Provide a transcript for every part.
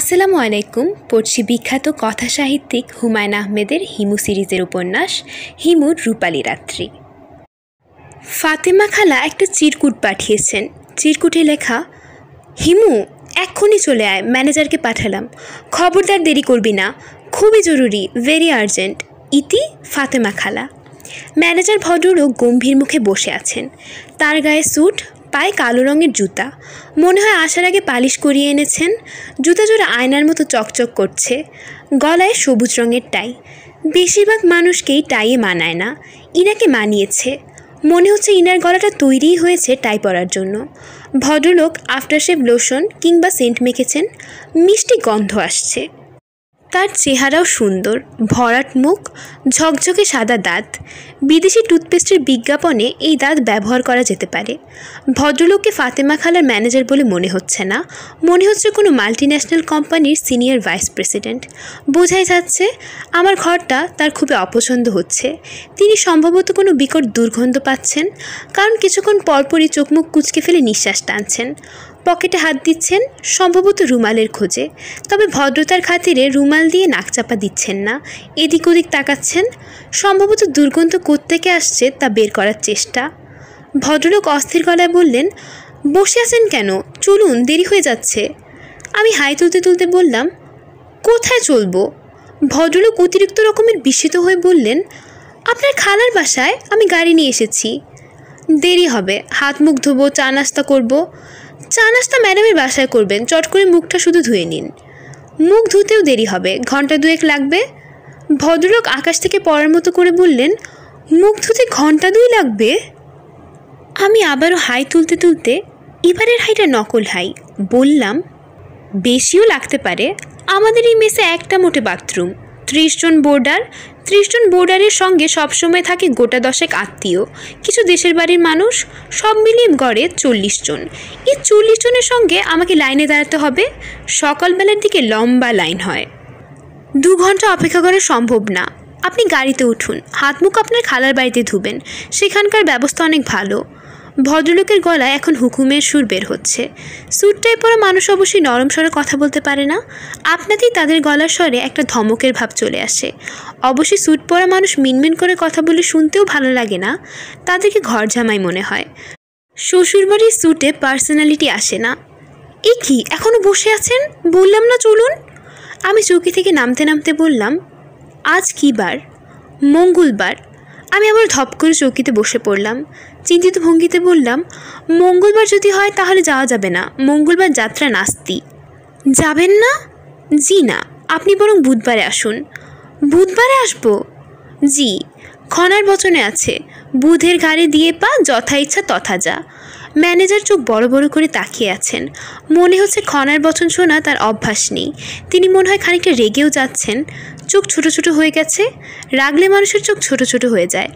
আসসালামু আলাইকুম পড়ছি বিখ্যাত কথা সাহিত্যিক হুমায়ুন আহমেদের হিমু সিরিজের উপন্যাস হিমুর রূপালী রাত্রি ফাতেমা খালা একটা চিরকুট পাঠিয়েছেন চিরকুটে লেখা হিমু এক্ষুনি চলে আয় ম্যানেজারকে পাঠালাম খবরদার দেরি করবি না খুবই জরুরি ভেরি আর্জেন্ট ইতি ফাতেমা খালা ম্যানেজার ভদ্রলোক গম্ভীর মুখে বসে আছেন তার গায়ে স্যুট পায়ে কালো রঙের জুতা মনে হয় আসার আগে পালিশ করিয়ে এনেছেন জুতা জোড়া আয়নার মতো চকচক করছে গলায় সবুজ রঙের টাই বেশিরভাগ মানুষকেই টাইয়ে মানায় না ইনাকে মানিয়েছে মনে হচ্ছে ইনার গলাটা তৈরিই হয়েছে টাই পরার জন্য ভদ্রলোক আফটারশেভ লোশন কিংবা সেন্ট মেখেছেন মিষ্টি গন্ধ আসছে তার চেহারাও সুন্দর ভরাট মুখ ঝকঝকে সাদা দাঁত বিদেশি টুথপেস্টের বিজ্ঞাপনে এই দাঁত ব্যবহার করা যেতে পারে ভদ্রলোককে ফাতেমা খালার ম্যানেজার বলে মনে হচ্ছে না মনে হচ্ছে কোনো মাল্টিন্যাশনাল কোম্পানির সিনিয়র ভাইস প্রেসিডেন্ট বোঝাই যাচ্ছে আমার ঘরটা তার খুবই অপছন্দ হচ্ছে তিনি সম্ভবত কোনো বিকট দুর্গন্ধ পাচ্ছেন কারণ কিছুক্ষণ পরপরই চোখমুখ কুচকে ফেলে নিঃশ্বাস টানছেন পকেটে হাত দিচ্ছেন সম্ভবত রুমালের খোঁজে তবে ভদ্রতার খাতিরে রুমাল দিয়ে নাকচাপা দিচ্ছেন না এদিক ওদিক তাকাচ্ছেন সম্ভবত দুর্গন্ধ কোত্থেকে আসছে তা বের করার চেষ্টা ভদ্রলোক অস্থির গলায় বললেন বসে আছেন কেন চলুন দেরি হয়ে যাচ্ছে আমি হাই তুলতে তুলতে বললাম কোথায় চলবো ভদ্রলোক অতিরিক্ত রকমের বিস্মিত হয়ে বললেন আপনার খালার বাসায় আমি গাড়ি নিয়ে এসেছি দেরি হবে হাত মুখ ধোবো চা নাস্তা করবো চা নাস্তা ম্যাডামের বাসায় করবেন চট করে মুখটা শুধু ধুয়ে নিন মুখ ধুতেও দেরি হবে ঘন্টা দুয়েক লাগবে ভদ্রলোক আকাশ থেকে পড়ার মতো করে বললেন মুখ ধুতে ঘন্টা দুই লাগবে আমি আবারও হাই তুলতে তুলতে এবারের হাইটা নকল হাই বললাম বেশিও লাগতে পারে আমাদের এই মেসে একটা মোটে বাথরুম ত্রিশ জন বোর্ডার ত্রিশ জন বোর্ডারের সঙ্গে সবসময় থাকে গোটা দশেক আত্মীয় কিছু দেশের বাড়ির মানুষ সব মিলিয়ে গড়ে চল্লিশ জন এই চল্লিশ জনের সঙ্গে আমাকে লাইনে দাঁড়াতে হবে সকালবেলার দিকে লম্বা লাইন হয় দু ঘন্টা অপেক্ষা করা সম্ভব না আপনি গাড়িতে উঠুন হাত মুখ আপনার খালার বাড়িতে ধুবেন সেখানকার ব্যবস্থা অনেক ভালো ভদ্রলোকের গলায় এখন হুকুমের সুর বের হচ্ছে স্যুটটায় পরা মানুষ অবশ্যই নরম স্বরে কথা বলতে পারে না আপনাতেই তাদের গলার স্বরে একটা ধমকের ভাব চলে আসে অবশ্যই স্যুট পরা মানুষ মিনমিন করে কথা বলে শুনতেও ভালো লাগে না তাদেরকে ঘর জামাই মনে হয় শ্বশুরবাড়ির স্যুটে পার্সোনালিটি আসে না এ কি এখনও বসে আছেন বললাম না চলুন আমি চৌকি থেকে নামতে নামতে বললাম আজ কী বার মঙ্গলবার আমি আবার ধপ করে চৌকিতে বসে পড়লাম চিন্তিত ভঙ্গিতে বললাম মঙ্গলবার যদি হয় তাহলে যাওয়া যাবে না মঙ্গলবার যাত্রা নাস্তি যাবেন না জি না আপনি বরং বুধবারে আসুন বুধবারে আসবো জি খনার বচনে আছে বুধের ঘাড়ে দিয়ে পা যথা ইচ্ছা তথা যা ম্যানেজার চোখ বড় বড় করে তাকিয়ে আছেন মনে হচ্ছে খনার বচন শোনা তার অভ্যাস নেই তিনি মনে হয় খানিকটা রেগেও যাচ্ছেন চোখ ছোট ছোট হয়ে গেছে রাগলে মানুষের চোখ ছোট ছোট হয়ে যায়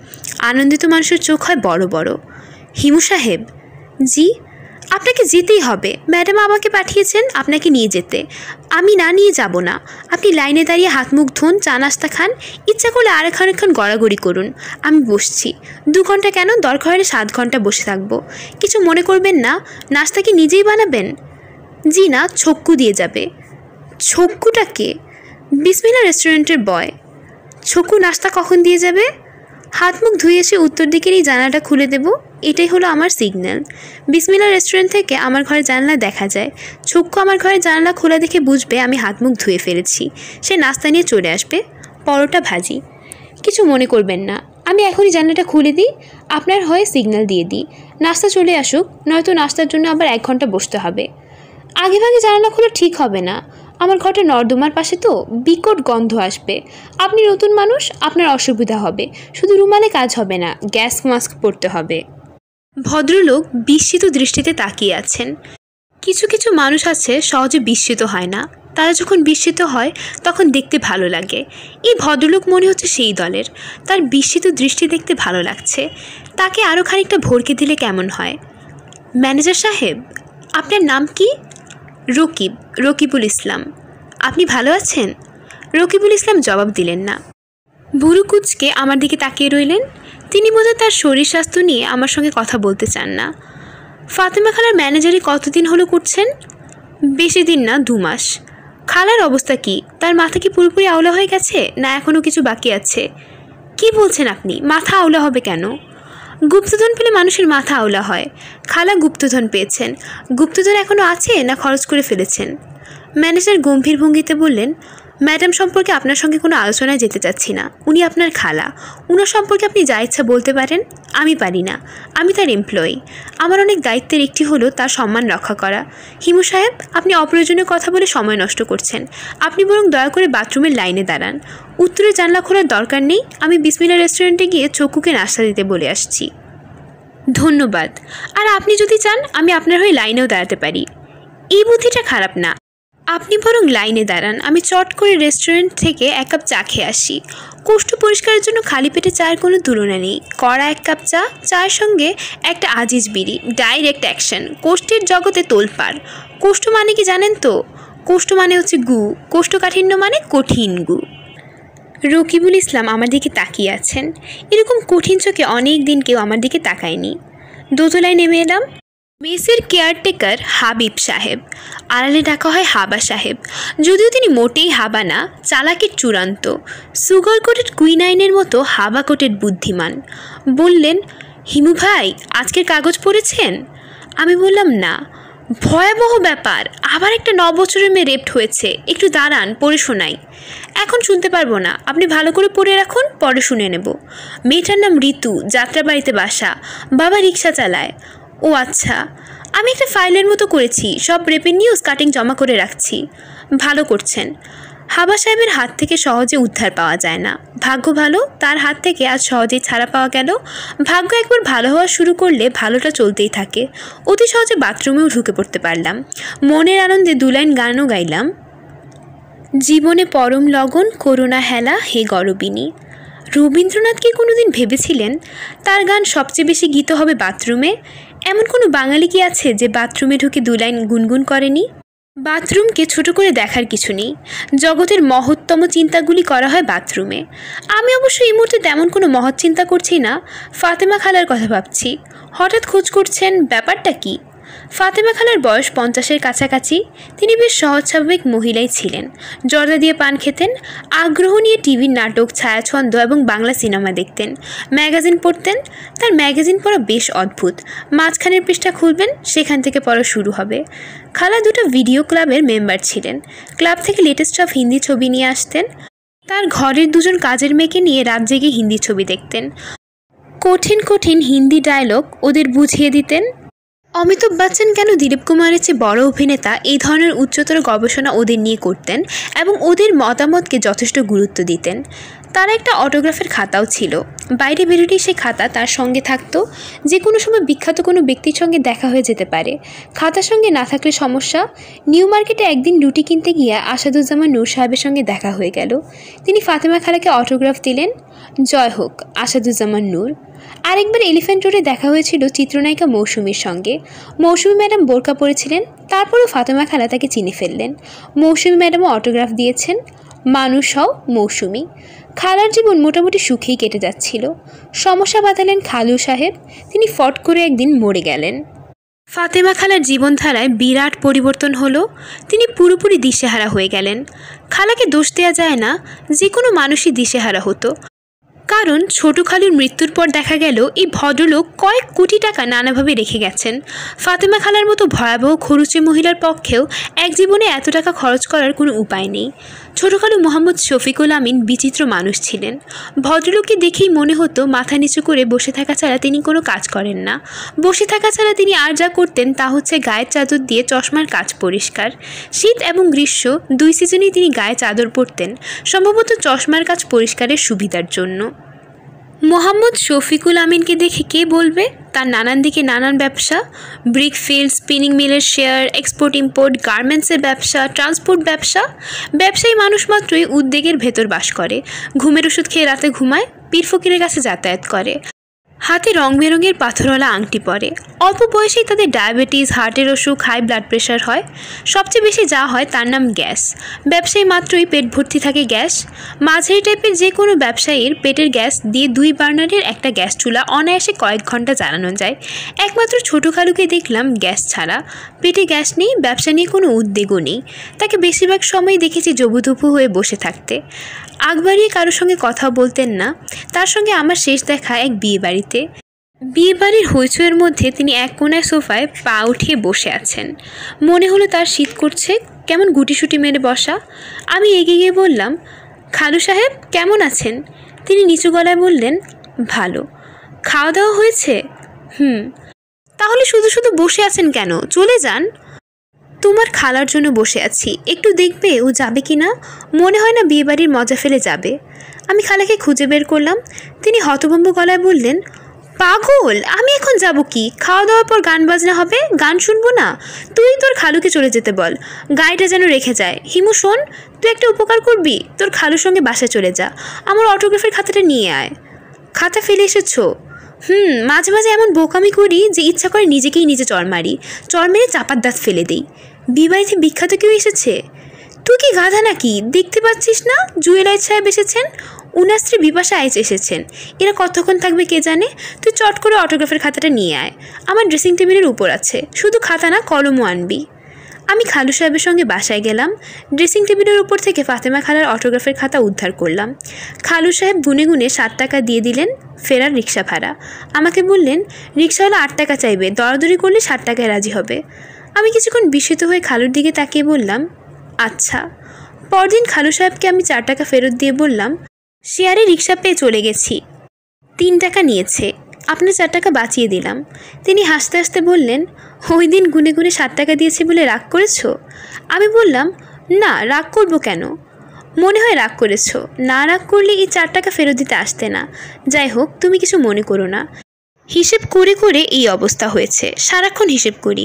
আনন্দিত মানুষের চোখ হয় বড় বড় হিমু সাহেব জি আপনাকে যেতেই হবে ম্যাডাম আমাকে পাঠিয়েছেন আপনাকে নিয়ে যেতে আমি না নিয়ে যাব না আপনি লাইনে দাঁড়িয়ে হাত মুখ ধুন চা নাস্তা খান ইচ্ছা করলে আর খানিক্ষণ গড়াগড়ি করুন আমি বসছি দু ঘন্টা কেন দরকার হলে সাত ঘন্টা বসে থাকবো কিছু মনে করবেন না নাস্তা কি নিজেই বানাবেন জি না ছক্কু দিয়ে যাবে ছক্কুটা কে বিসমিনা রেস্টুরেন্টের বয় ছক্কু নাস্তা কখন দিয়ে যাবে হাত মুখ ধুয়ে এসে উত্তর দিকের এই জানালাটা খুলে দেব এটাই হলো আমার সিগন্যাল বিসমিলা রেস্টুরেন্ট থেকে আমার ঘরে জানলা দেখা যায় ছুক্কু আমার ঘরে জানলা খোলা দেখে বুঝবে আমি হাত মুখ ধুয়ে ফেলেছি সে নাস্তা নিয়ে চলে আসবে পরোটা ভাজি কিছু মনে করবেন না আমি এখনই জানলাটা খুলে দিই আপনার হয়ে সিগন্যাল দিয়ে দিই নাস্তা চলে আসুক নয়তো নাস্তার জন্য আবার এক ঘন্টা বসতে হবে আগেভাগে জানলা খোলা ঠিক হবে না আমার ঘরটা নর্দমার পাশে তো বিকট গন্ধ আসবে আপনি নতুন মানুষ আপনার অসুবিধা হবে শুধু রুমালে কাজ হবে না গ্যাস মাস্ক পরতে হবে ভদ্রলোক বিস্মিত দৃষ্টিতে তাকিয়ে আছেন কিছু কিছু মানুষ আছে সহজে বিস্মিত হয় না তারা যখন বিস্মিত হয় তখন দেখতে ভালো লাগে এই ভদ্রলোক মনে হচ্ছে সেই দলের তার বিস্মিত দৃষ্টি দেখতে ভালো লাগছে তাকে আরও খানিকটা ভরকে দিলে কেমন হয় ম্যানেজার সাহেব আপনার নাম কি রকিব রকিবুল ইসলাম আপনি ভালো আছেন রকিবুল ইসলাম জবাব দিলেন না ভুরুকুচকে আমার দিকে তাকিয়ে রইলেন তিনি বোধহয় তার শরীর স্বাস্থ্য নিয়ে আমার সঙ্গে কথা বলতে চান না ফাতেমা খালার ম্যানেজারই কতদিন হলো করছেন বেশি দিন না দু মাস খালার অবস্থা কি তার মাথা কি পুরোপুরি আওলা হয়ে গেছে না এখনও কিছু বাকি আছে কি বলছেন আপনি মাথা আওলা হবে কেন গুপ্তধন পেলে মানুষের মাথা আওলা হয় খালা গুপ্তধন পেয়েছেন গুপ্তধন এখনও আছে না খরচ করে ফেলেছেন ম্যানেজার গম্ভীর ভঙ্গিতে বললেন ম্যাডাম সম্পর্কে আপনার সঙ্গে কোনো আলোচনায় যেতে চাচ্ছি না উনি আপনার খালা উনার সম্পর্কে আপনি যা ইচ্ছা বলতে পারেন আমি পারি না আমি তার এমপ্লয়ি আমার অনেক দায়িত্বের একটি হলো তার সম্মান রক্ষা করা হিমু সাহেব আপনি অপ্রয়োজনীয় কথা বলে সময় নষ্ট করছেন আপনি বরং দয়া করে বাথরুমের লাইনে দাঁড়ান উত্তরে জানলা খোলার দরকার নেই আমি বিসমিলা রেস্টুরেন্টে গিয়ে চকুকে নাস্তা দিতে বলে আসছি ধন্যবাদ আর আপনি যদি চান আমি আপনার হয়ে লাইনেও দাঁড়াতে পারি এই বুদ্ধিটা খারাপ না আপনি বরং লাইনে দাঁড়ান আমি চট করে রেস্টুরেন্ট থেকে এক কাপ চা খেয়ে আসি কোষ্ঠ পরিষ্কারের জন্য খালি পেটে চায়ের কোনো তুলনা নেই কড়া এক কাপ চা চায়ের সঙ্গে একটা আজিজ বিড়ি ডাইরেক্ট অ্যাকশন কোষ্ঠের জগতে তোলপাড় কোষ্ঠ মানে কি জানেন তো কোষ্ঠ মানে হচ্ছে গু কোষ্ঠকাঠিন্য মানে কঠিন গু রকিবুল ইসলাম আমার দিকে তাকিয়ে আছেন এরকম কঠিন চোখে অনেক দিন কেউ আমার দিকে তাকায়নি দোতলায় নেমে এলাম মেসের কেয়ারটেকার হাবিব সাহেব আড়ালে ডাকা হয় হাবা সাহেব যদিও তিনি মোটেই হাবা না চালাকের চূড়ান্ত সুগার কোটের কুইনাইনের মতো হাবা কোটের বুদ্ধিমান বললেন হিমু ভাই আজকের কাগজ পড়েছেন আমি বললাম না ভয়াবহ ব্যাপার আবার একটা ন বছরের মেয়ে রেপ্ট হয়েছে একটু দাঁড়ান পড়ে শোনাই এখন শুনতে পারবো না আপনি ভালো করে পড়ে রাখুন পরে শুনে নেব মেয়েটার নাম ঋতু যাত্রাবাড়িতে বাসা বাবা রিক্সা চালায় ও আচ্ছা আমি একটা ফাইলের মতো করেছি সব রেভিনিউজ কাটিং জমা করে রাখছি ভালো করছেন হাবা সাহেবের হাত থেকে সহজে উদ্ধার পাওয়া যায় না ভাগ্য ভালো তার হাত থেকে আজ সহজেই ছাড়া পাওয়া গেল ভাগ্য একবার ভালো হওয়া শুরু করলে ভালোটা চলতেই থাকে অতি সহজে বাথরুমেও ঢুকে পড়তে পারলাম মনের আনন্দে দু লাইন গানও গাইলাম জীবনে পরম লগন করুণা হেলা হে গরবিনী রবীন্দ্রনাথকে কোনোদিন ভেবেছিলেন তার গান সবচেয়ে বেশি গীত হবে বাথরুমে এমন কোনো বাঙালি কি আছে যে বাথরুমে ঢুকে দু লাইন গুনগুন করেনি বাথরুমকে ছোট করে দেখার কিছু নেই জগতের মহত্তম চিন্তাগুলি করা হয় বাথরুমে আমি অবশ্য এই মুহূর্তে তেমন কোনো মহৎ চিন্তা করছি না ফাতেমা খালার কথা ভাবছি হঠাৎ খোঁজ করছেন ব্যাপারটা কী ফাতেমা খালার বয়স পঞ্চাশের কাছাকাছি তিনি বেশ সহজ স্বাভাবিক মহিলাই ছিলেন জর্দা দিয়ে পান খেতেন আগ্রহ নিয়ে টিভির নাটক ছায়াছন্দ এবং বাংলা সিনেমা দেখতেন ম্যাগাজিন পড়তেন তার ম্যাগাজিন পড়া বেশ অদ্ভুত মাঝখানের পৃষ্ঠা খুলবেন সেখান থেকে পড়া শুরু হবে খালা দুটো ভিডিও ক্লাবের মেম্বার ছিলেন ক্লাব থেকে লেটেস্ট অফ হিন্দি ছবি নিয়ে আসতেন তার ঘরের দুজন কাজের মেয়েকে নিয়ে রাত জেগে হিন্দি ছবি দেখতেন কঠিন কঠিন হিন্দি ডায়লগ ওদের বুঝিয়ে দিতেন অমিতাভ বচ্চন কেন দিলীপ কুমারের চেয়ে বড় অভিনেতা এই ধরনের উচ্চতর গবেষণা ওদের নিয়ে করতেন এবং ওদের মতামতকে যথেষ্ট গুরুত্ব দিতেন তার একটা অটোগ্রাফের খাতাও ছিল বাইরে বেরোটি সে খাতা তার সঙ্গে থাকতো যে কোনো সময় বিখ্যাত কোনো ব্যক্তির সঙ্গে দেখা হয়ে যেতে পারে খাতার সঙ্গে না থাকলে সমস্যা নিউ মার্কেটে একদিন রুটি কিনতে গিয়ে আসাদুজ্জামান নূর সাহেবের সঙ্গে দেখা হয়ে গেল তিনি ফাতেমা খালাকে অটোগ্রাফ দিলেন জয় হোক আসাদুজ্জামান নূর আরেকবার এলিফ্যান্ট রোডে দেখা হয়েছিল চিত্রনায়িকা মৌসুমীর সঙ্গে মৌসুমী ম্যাডাম বোরকা পরেছিলেন তারপরও ফাতেমা খালা তাকে চিনে ফেললেন মৌসুমী ম্যাডামও অটোগ্রাফ দিয়েছেন মানুষ হও মৌসুমি খালার জীবন মোটামুটি সুখেই কেটে যাচ্ছিল সমস্যা বাঁধালেন খালু সাহেব তিনি ফট করে একদিন মরে গেলেন ফাতেমা খালার জীবনধারায় বিরাট পরিবর্তন হলো তিনি পুরোপুরি দিশেহারা হয়ে গেলেন খালাকে দোষ দেওয়া যায় না যে কোনো মানুষই দিশেহারা হতো কারণ ছোটো খালুর মৃত্যুর পর দেখা গেল এই ভদ্রলোক কয়েক কোটি টাকা নানাভাবে রেখে গেছেন ফাতেমা খালার মতো ভয়াবহ খরুচে মহিলার পক্ষেও এক জীবনে এত টাকা খরচ করার কোনো উপায় নেই ছোটখাটো মোহাম্মদ শফিকুল আমিন বিচিত্র মানুষ ছিলেন ভদ্রলোককে দেখেই মনে হতো মাথা নিচু করে বসে থাকা ছাড়া তিনি কোনো কাজ করেন না বসে থাকা ছাড়া তিনি আর যা করতেন তা হচ্ছে গায়ের চাদর দিয়ে চশমার কাজ পরিষ্কার শীত এবং গ্রীষ্ম দুই সিজনেই তিনি গায়ে চাদর পরতেন সম্ভবত চশমার কাজ পরিষ্কারের সুবিধার জন্য মোহাম্মদ শফিকুল আমিনকে দেখে কে বলবে তার নানান দিকে নানান ব্যবসা ব্রিক ফিল্ড স্পিনিং মিলের শেয়ার এক্সপোর্ট ইম্পোর্ট গার্মেন্টসের ব্যবসা ট্রান্সপোর্ট ব্যবসা ব্যবসায়ী মানুষ মাত্রই উদ্বেগের ভেতর বাস করে ঘুমের ওষুধ খেয়ে রাতে ঘুমায় পীর ফকিরের কাছে যাতায়াত করে হাতে রং বেরঙের পাথরওয়ালা আংটি পরে অল্প বয়সেই তাদের ডায়াবেটিস হার্টের অসুখ হাই ব্লাড প্রেশার হয় সবচেয়ে বেশি যা হয় তার নাম গ্যাস ব্যবসায়ী মাত্রই পেট ভর্তি থাকে গ্যাস মাঝারি টাইপের যে কোনো ব্যবসায়ীর পেটের গ্যাস দিয়ে দুই বার্নারের একটা গ্যাস চুলা অনায়াসে কয়েক ঘন্টা জ্বালানো যায় একমাত্র ছোটো খালুকে দেখলাম গ্যাস ছাড়া পেটে গ্যাস নেই ব্যবসা নিয়ে কোনো উদ্বেগও নেই তাকে বেশিরভাগ সময় দেখেছি জবুধুপু হয়ে বসে থাকতে আগ বাড়িয়ে কারোর সঙ্গে কথা বলতেন না তার সঙ্গে আমার শেষ দেখা এক বিয়ে বাড়িতে বাড়িতে বিয়েবাড়ির হইচয়ের মধ্যে তিনি এক কোনায় সোফায় পা উঠিয়ে বসে আছেন মনে হলো তার শীত করছে কেমন গুটিসুটি মেরে বসা আমি এগিয়ে গিয়ে বললাম খালু সাহেব কেমন আছেন তিনি নিচু গলায় বললেন ভালো খাওয়া দাওয়া হয়েছে হুম তাহলে শুধু শুধু বসে আছেন কেন চলে যান তোমার খালার জন্য বসে আছি একটু দেখবে ও যাবে কি না মনে হয় না বিয়েবাড়ির মজা ফেলে যাবে আমি খালাকে খুঁজে বের করলাম তিনি হতভম্ব গলায় বললেন পাগল আমি এখন যাব কি খাওয়া দাওয়ার পর গান বাজনা হবে গান শুনবো না তুই তোর খালুকে চলে যেতে বল গাড়িটা যেন রেখে যায় হিমু শোন তুই একটা উপকার করবি তোর খালুর সঙ্গে বাসায় চলে যা আমার অটোগ্রাফের খাতাটা নিয়ে আয় খাতা ফেলে এসেছো হুম মাঝে মাঝে এমন বোকামি করি যে ইচ্ছা করে নিজেকেই নিজে চর মারি চর মেরে চাপার দাঁত ফেলে দিই বিবাহিতে বিখ্যাত কেউ এসেছে তুই কি গাধা নাকি দেখতে পাচ্ছিস না জুয়েলাই ছায়া বেসেছেন উনার স্ত্রী বিপাশা আইচ এসেছেন এরা কতক্ষণ থাকবে কে জানে তুই চট করে অটোগ্রাফের খাতাটা নিয়ে আয় আমার ড্রেসিং টেবিলের উপর আছে শুধু খাতা না কলমও আনবি আমি খালু সাহেবের সঙ্গে বাসায় গেলাম ড্রেসিং টেবিলের উপর থেকে ফাতেমা খালার অটোগ্রাফের খাতা উদ্ধার করলাম খালু সাহেব গুনে গুনে সাত টাকা দিয়ে দিলেন ফেরার রিক্সা ভাড়া আমাকে বললেন রিক্সাওয়ালা আট টাকা চাইবে দরাদরি করলে ষাট টাকায় রাজি হবে আমি কিছুক্ষণ বিস্মিত হয়ে খালুর দিকে তাকিয়ে বললাম আচ্ছা পরদিন খালু সাহেবকে আমি চার টাকা ফেরত দিয়ে বললাম শেয়ারে রিক্সা পেয়ে চলে গেছি তিন টাকা নিয়েছে আপনার চার টাকা বাঁচিয়ে দিলাম তিনি হাসতে হাসতে বললেন ওই দিন গুনে গুনে সাত টাকা দিয়েছি বলে রাগ করেছ আমি বললাম না রাগ করব কেন মনে হয় রাগ করেছ না রাগ করলে এই চার টাকা ফেরত দিতে আসতে না যাই হোক তুমি কিছু মনে করো না হিসেব করে করে এই অবস্থা হয়েছে সারাক্ষণ হিসেব করি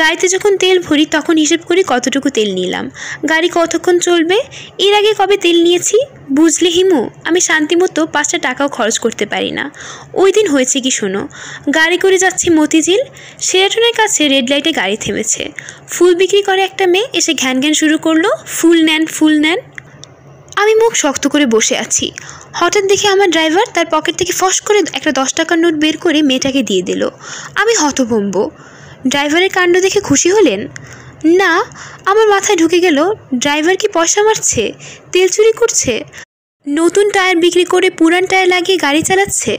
গাড়িতে যখন তেল ভরি তখন হিসেব করি কতটুকু তেল নিলাম গাড়ি কতক্ষণ চলবে এর আগে কবে তেল নিয়েছি বুঝলে হিমু আমি শান্তিমতো পাঁচটা টাকাও খরচ করতে পারি না ওই দিন হয়েছে কি শোনো গাড়ি করে যাচ্ছি মতিঝিল সেরাটনের কাছে রেড লাইটে গাড়ি থেমেছে ফুল বিক্রি করে একটা মেয়ে এসে ঘ্যান ঘ্যান শুরু করলো ফুল নেন ফুল নেন আমি মুখ শক্ত করে বসে আছি হঠাৎ দেখে আমার ড্রাইভার তার পকেট থেকে ফস করে একটা দশ টাকার নোট বের করে মেয়েটাকে দিয়ে দিল আমি হতভম্ব ড্রাইভারের কাণ্ড দেখে খুশি হলেন না আমার মাথায় ঢুকে গেল ড্রাইভার কি পয়সা মারছে তেল চুরি করছে নতুন টায়ার বিক্রি করে পুরান টায়ার লাগিয়ে গাড়ি চালাচ্ছে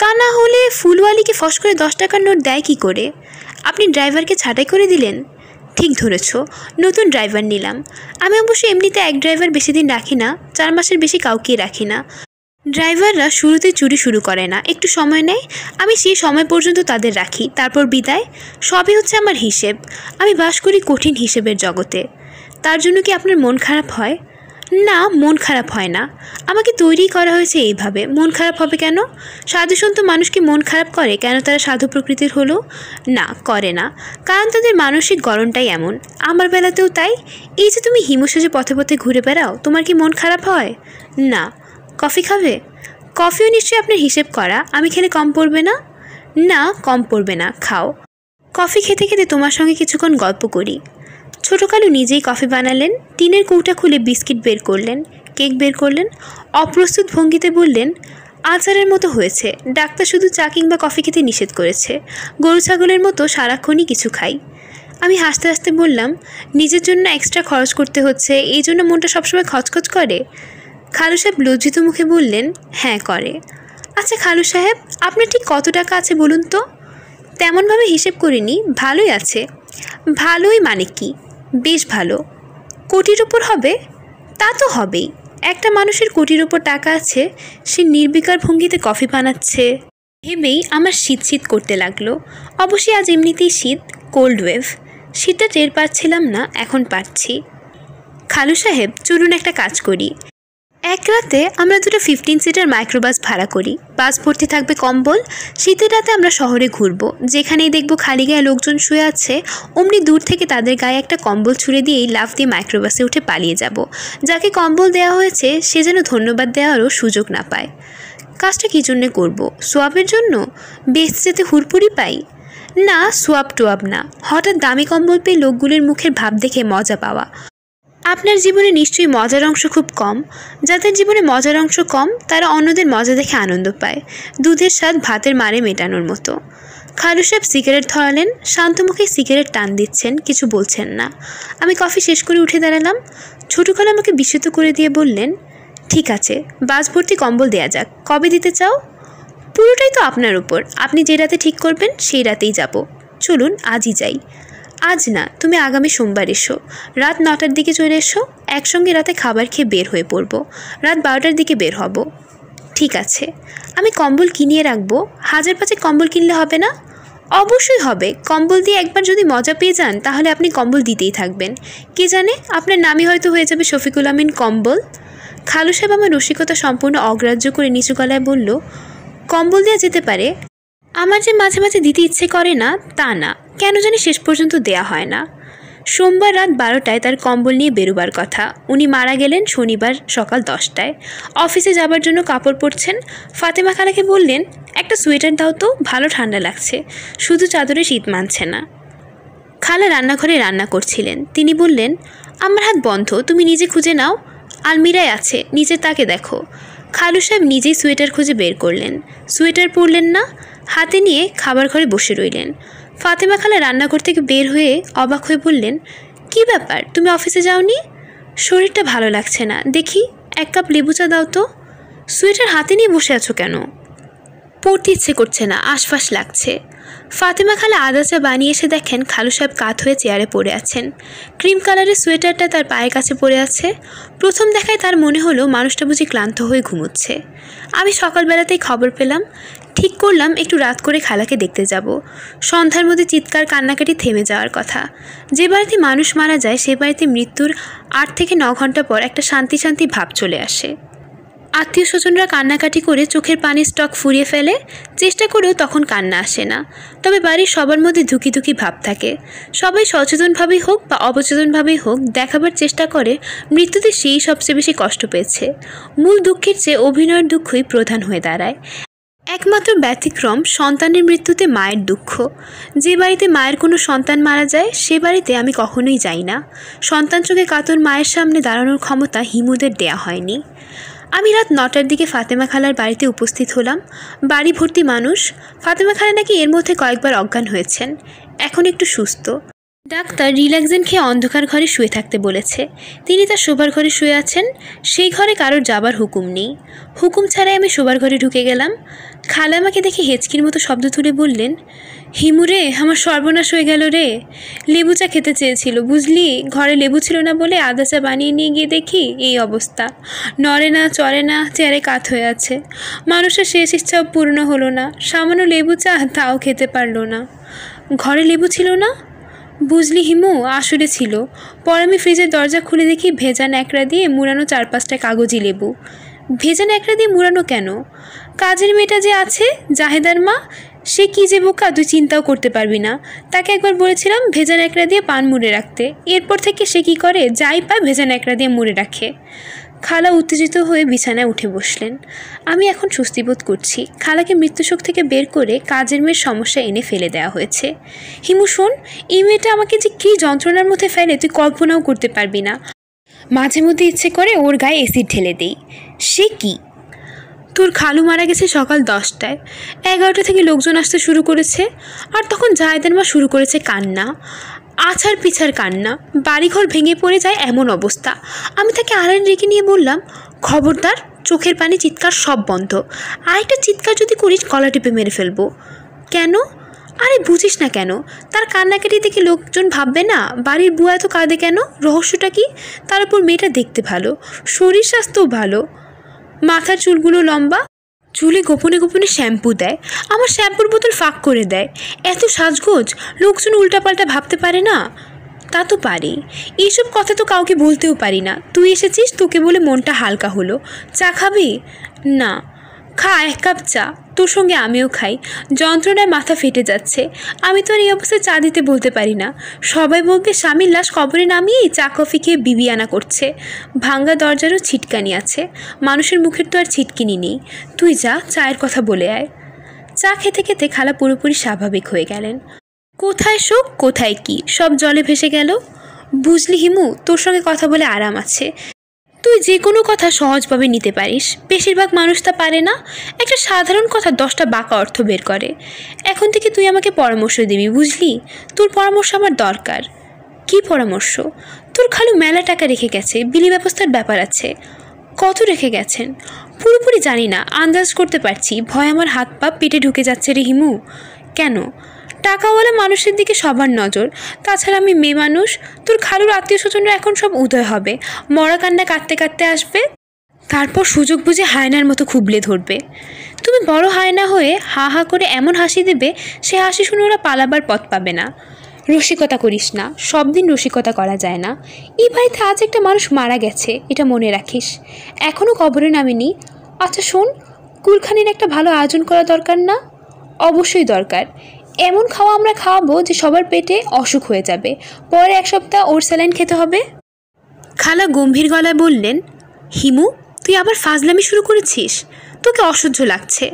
তা না হলে ফুলওয়ালিকে ফস করে দশ টাকার নোট দেয় কি করে আপনি ড্রাইভারকে ছাঁটাই করে দিলেন ঠিক ধরেছ নতুন ড্রাইভার নিলাম আমি অবশ্য এমনিতে এক ড্রাইভার বেশি দিন রাখি না চার মাসের বেশি কাউকেই রাখি না ড্রাইভাররা শুরুতে চুরি শুরু করে না একটু সময় নেয় আমি সেই সময় পর্যন্ত তাদের রাখি তারপর বিদায় সবই হচ্ছে আমার হিসেব আমি বাস করি কঠিন হিসেবের জগতে তার জন্য কি আপনার মন খারাপ হয় না মন খারাপ হয় না আমাকে তৈরি করা হয়েছে এইভাবে মন খারাপ হবে কেন সন্ত মানুষকে মন খারাপ করে কেন তারা সাধু প্রকৃতির হলো না করে না কারণ তাদের মানসিক গরমটাই এমন আমার বেলাতেও তাই এই যে তুমি হিমসেজে পথে পথে ঘুরে বেড়াও তোমার কি মন খারাপ হয় না কফি খাবে কফিও নিশ্চয়ই আপনার হিসেব করা আমি খেলে কম পড়বে না না কম পড়বে না খাও কফি খেতে খেতে তোমার সঙ্গে কিছুক্ষণ গল্প করি ছোটো কালু নিজেই কফি বানালেন টিনের কৌটা খুলে বিস্কিট বের করলেন কেক বের করলেন অপ্রস্তুত ভঙ্গিতে বললেন আচারের মতো হয়েছে ডাক্তার শুধু চা কিংবা কফি খেতে নিষেধ করেছে গরু ছাগলের মতো সারাক্ষণই কিছু খাই আমি হাসতে হাসতে বললাম নিজের জন্য এক্সট্রা খরচ করতে হচ্ছে এই জন্য মনটা সবসময় খচখচ করে খালু সাহেব লজ্জিত মুখে বললেন হ্যাঁ করে আচ্ছা খালু সাহেব আপনার ঠিক কত টাকা আছে বলুন তো তেমনভাবে হিসেব করিনি ভালোই আছে ভালোই মানে কি বেশ ভালো কোটির ওপর হবে তা তো হবেই একটা মানুষের কোটির ওপর টাকা আছে সে নির্বিকার ভঙ্গিতে কফি বানাচ্ছে ভেবেই আমার শীত শীত করতে লাগলো অবশ্যই আজ এমনিতেই শীত কোল্ড ওয়েভ শীতটা টের পাচ্ছিলাম না এখন পাচ্ছি খালু সাহেব চলুন একটা কাজ করি এক রাতে আমরা দুটো ফিফটিন সিটার মাইক্রোবাস ভাড়া করি বাস ভর্তি থাকবে কম্বল শীতের রাতে আমরা শহরে ঘুরবো যেখানেই দেখব খালি গায়ে লোকজন শুয়ে আছে অমনি দূর থেকে তাদের গায়ে একটা কম্বল ছুঁড়ে দিয়েই লাফ দিয়ে মাইক্রোবাসে উঠে পালিয়ে যাব যাকে কম্বল দেওয়া হয়েছে সে যেন ধন্যবাদ দেওয়ারও সুযোগ না পায় কাজটা কী জন্যে করবো সোয়াবের জন্য বেশ যেতে হুরপুরি পাই না সোয়াব টোয়াব না হঠাৎ দামি কম্বল পেয়ে লোকগুলির মুখের ভাব দেখে মজা পাওয়া আপনার জীবনে নিশ্চয়ই মজার অংশ খুব কম যাদের জীবনে মজার অংশ কম তারা অন্যদের মজা দেখে আনন্দ পায় দুধের স্বাদ ভাতের মারে মেটানোর মতো খালু সাহেব সিগারেট ধরালেন শান্ত মুখে সিগারেট টান দিচ্ছেন কিছু বলছেন না আমি কফি শেষ করে উঠে দাঁড়ালাম ছোটো খালা আমাকে বিস্মিত করে দিয়ে বললেন ঠিক আছে বাস ভর্তি কম্বল দেয়া যাক কবে দিতে চাও পুরোটাই তো আপনার উপর আপনি যে রাতে ঠিক করবেন সেই রাতেই যাব চলুন আজই যাই আজ না তুমি আগামী সোমবার এসো রাত নটার দিকে চলে এসো একসঙ্গে রাতে খাবার খেয়ে বের হয়ে পড়ব রাত বারোটার দিকে বের হব ঠিক আছে আমি কম্বল কিনিয়ে রাখবো হাজার পাঁচে কম্বল কিনলে হবে না অবশ্যই হবে কম্বল দিয়ে একবার যদি মজা পেয়ে যান তাহলে আপনি কম্বল দিতেই থাকবেন কে জানে আপনার নামই হয়তো হয়ে যাবে শফিকুল আমিন কম্বল খালু সাহেব আমার রসিকতা সম্পূর্ণ অগ্রাহ্য করে নিচু গলায় বলল কম্বল দেওয়া যেতে পারে আমার যে মাঝে মাঝে দিতে ইচ্ছে করে না তা না কেন জানি শেষ পর্যন্ত দেয়া হয় না সোমবার রাত বারোটায় তার কম্বল নিয়ে বেরোবার কথা উনি মারা গেলেন শনিবার সকাল দশটায় অফিসে যাবার জন্য কাপড় পরছেন ফাতেমা খালাকে বললেন একটা সোয়েটার দাও তো ভালো ঠান্ডা লাগছে শুধু চাদরে শীত মানছে না খালা রান্নাঘরে রান্না করছিলেন তিনি বললেন আমার হাত বন্ধ তুমি নিজে খুঁজে নাও আলমিরায় আছে নিজে তাকে দেখো খালু সাহেব নিজেই সোয়েটার খুঁজে বের করলেন সোয়েটার পরলেন না হাতে নিয়ে খাবার ঘরে বসে রইলেন ফাতেমা খালা রান্নাঘর থেকে বের হয়ে অবাক হয়ে বললেন কি ব্যাপার তুমি অফিসে যাওনি শরীরটা ভালো লাগছে না দেখি এক কাপ লেবু চা দাও তো সোয়েটার হাতে নিয়ে বসে আছো কেন পড়তে ইচ্ছে করছে না আশফাস লাগছে ফাতেমা খালা আদাচা বানিয়ে এসে দেখেন খালু সাহেব কাত হয়ে চেয়ারে পড়ে আছেন ক্রিম কালারের সোয়েটারটা তার পায়ের কাছে পড়ে আছে প্রথম দেখায় তার মনে হলো মানুষটা বুঝি ক্লান্ত হয়ে ঘুমোচ্ছে আমি সকালবেলাতেই খবর পেলাম ঠিক করলাম একটু রাত করে খালাকে দেখতে যাব সন্ধ্যার মধ্যে চিৎকার কান্নাকাটি থেমে যাওয়ার কথা যে বাড়িতে মানুষ মারা যায় সে বাড়িতে মৃত্যুর আট থেকে ন ঘন্টা পর একটা শান্তি শান্তি ভাব চলে আসে আত্মীয় স্বজনরা কান্নাকাটি করে চোখের পানির স্টক ফুরিয়ে ফেলে চেষ্টা করেও তখন কান্না আসে না তবে বাড়ির সবার মধ্যে ধুকি ধুকি ভাব থাকে সবাই সচেতনভাবেই হোক বা অবচেতনভাবেই হোক দেখাবার চেষ্টা করে মৃত্যুতে সেই সবচেয়ে বেশি কষ্ট পেয়েছে মূল দুঃখের চেয়ে অভিনয়ের দুঃখই প্রধান হয়ে দাঁড়ায় একমাত্র ব্যতিক্রম সন্তানের মৃত্যুতে মায়ের দুঃখ যে বাড়িতে মায়ের কোনো সন্তান মারা যায় সে বাড়িতে আমি কখনোই যাই না সন্তান চোখে কাতর মায়ের সামনে দাঁড়ানোর ক্ষমতা হিমুদের দেয়া হয়নি আমি রাত নটার দিকে ফাতেমা খালার বাড়িতে উপস্থিত হলাম বাড়ি ভর্তি মানুষ ফাতেমা খালা নাকি এর মধ্যে কয়েকবার অজ্ঞান হয়েছেন এখন একটু সুস্থ ডাক্তার রিল্যাক্সেন খেয়ে অন্ধকার ঘরে শুয়ে থাকতে বলেছে তিনি তার শোবার ঘরে শুয়ে আছেন সেই ঘরে কারোর যাবার হুকুম নেই হুকুম ছাড়াই আমি শোবার ঘরে ঢুকে গেলাম খালা আমাকে দেখে হেঁচকির মতো শব্দ তুলে বললেন হিমু রে আমার সর্বনাশ হয়ে গেল রে লেবু চা খেতে চেয়েছিল বুঝলি ঘরে লেবু ছিল না বলে আদা চা বানিয়ে নিয়ে গিয়ে দেখি এই অবস্থা নড়ে না চড়ে না চেয়ারে কাত হয়ে আছে মানুষের শেষ ইচ্ছাও পূর্ণ হলো না সামান্য লেবু চা তাও খেতে পারলো না ঘরে লেবু ছিল না বুঝলি হিমু আসলে ছিল পরে আমি ফ্রিজের দরজা খুলে দেখি ভেজা ন্যাকড়া দিয়ে মুড়ানো চার পাঁচটা কাগজি লেবু ভেজা ন্যাকড়া দিয়ে মুড়ানো কেন কাজের মেয়েটা যে আছে জাহেদার মা সে কি যে বোকা তুই চিন্তাও করতে পারবি না তাকে একবার বলেছিলাম ভেজা ন্যাকড়া দিয়ে পান মুড়ে রাখতে এরপর থেকে সে কি করে যাই পায় ভেজা ন্যাকড়া দিয়ে মুড়ে রাখে খালা উত্তেজিত হয়ে বিছানায় উঠে বসলেন আমি এখন স্বস্তিবোধ করছি খালাকে মৃত্যুশোক থেকে বের করে কাজের মেয়ের সমস্যা এনে ফেলে দেওয়া হয়েছে হিমু শোন এই মেয়েটা আমাকে যে কী যন্ত্রণার মধ্যে ফেলে তুই কল্পনাও করতে পারবি না মাঝে মধ্যে ইচ্ছে করে ওর গায়ে এসিড ঢেলে দেই সে কী তোর খালু মারা গেছে সকাল দশটায় এগারোটা থেকে লোকজন আসতে শুরু করেছে আর তখন জায়দার মা শুরু করেছে কান্না আছার পিছার কান্না বাড়িঘর ভেঙে পড়ে যায় এমন অবস্থা আমি তাকে আড়াই রেখে নিয়ে বললাম খবরদার চোখের পানি চিৎকার সব বন্ধ আরেকটা চিৎকার যদি করিস গলা টিপে মেরে ফেলবো কেন আরে বুঝিস না কেন তার কান্নাকাটি দেখে লোকজন ভাববে না বাড়ির বুয়া তো কাঁদে কেন রহস্যটা কি তার উপর মেয়েটা দেখতে ভালো শরীর স্বাস্থ্যও ভালো মাথার চুলগুলো লম্বা চুলে গোপনে গোপনে শ্যাম্পু দেয় আমার শ্যাম্পুর বোতল ফাঁক করে দেয় এত সাজগোজ লোকজন উল্টাপাল্টা ভাবতে পারে না তা তো পারি এইসব কথা তো কাউকে বলতেও পারি না তুই এসেছিস তোকে বলে মনটা হালকা হলো চা খাবি না খা এক কাপ চা তোর সঙ্গে আমিও খাই যন্ত্রণায় মাথা ফেটে যাচ্ছে আমি তো আর এই অবস্থায় চা দিতে বলতে পারি না সবাই বলবে স্বামীর লাশ কবরে নামিয়ে চা কফি খেয়ে বিবিয়ানা করছে ভাঙ্গা দরজারও ছিটকানি আছে মানুষের মুখের তো আর ছিটকিনি নেই তুই যা চায়ের কথা বলে আয় চা খেতে খেতে খালা পুরোপুরি স্বাভাবিক হয়ে গেলেন কোথায় শোক কোথায় কি সব জলে ভেসে গেল বুঝলি হিমু তোর সঙ্গে কথা বলে আরাম আছে তুই যে কোনো কথা সহজভাবে নিতে পারিস বেশিরভাগ মানুষ তা পারে না একটা সাধারণ কথা দশটা বাঁকা অর্থ বের করে এখন থেকে তুই আমাকে পরামর্শ দিবি বুঝলি তোর পরামর্শ আমার দরকার কি পরামর্শ তোর খালু মেলা টাকা রেখে গেছে বিলি ব্যবস্থার ব্যাপার আছে কত রেখে গেছেন পুরোপুরি জানি না আন্দাজ করতে পারছি ভয় আমার হাত পা পেটে ঢুকে যাচ্ছে রে হিমু কেন টাকাওয়ালা মানুষের দিকে সবার নজর তাছাড়া আমি মেয়ে মানুষ তোর খালুর আত্মীয় স্বজনরা এখন সব উদয় হবে মরা কান্না কাঁদতে কাঁদতে আসবে তারপর সুযোগ বুঝে হায়নার মতো খুবলে ধরবে তুমি বড় হায়না হয়ে হা হা করে এমন হাসি দেবে সে হাসি শুনে ওরা পালাবার পথ পাবে না রসিকতা করিস না সব দিন রসিকতা করা যায় না এই বাড়িতে আজ একটা মানুষ মারা গেছে এটা মনে রাখিস এখনও কবরে নামেনি আচ্ছা শোন কুলখানির একটা ভালো আয়োজন করা দরকার না অবশ্যই দরকার এমন খাওয়া আমরা খাওয়াবো যে সবার পেটে অসুখ হয়ে যাবে পরে এক সপ্তাহ ওর স্যালাইন খেতে হবে খালা গম্ভীর গলায় বললেন হিমু তুই আবার ফাজলামি শুরু করেছিস তোকে অসহ্য লাগছে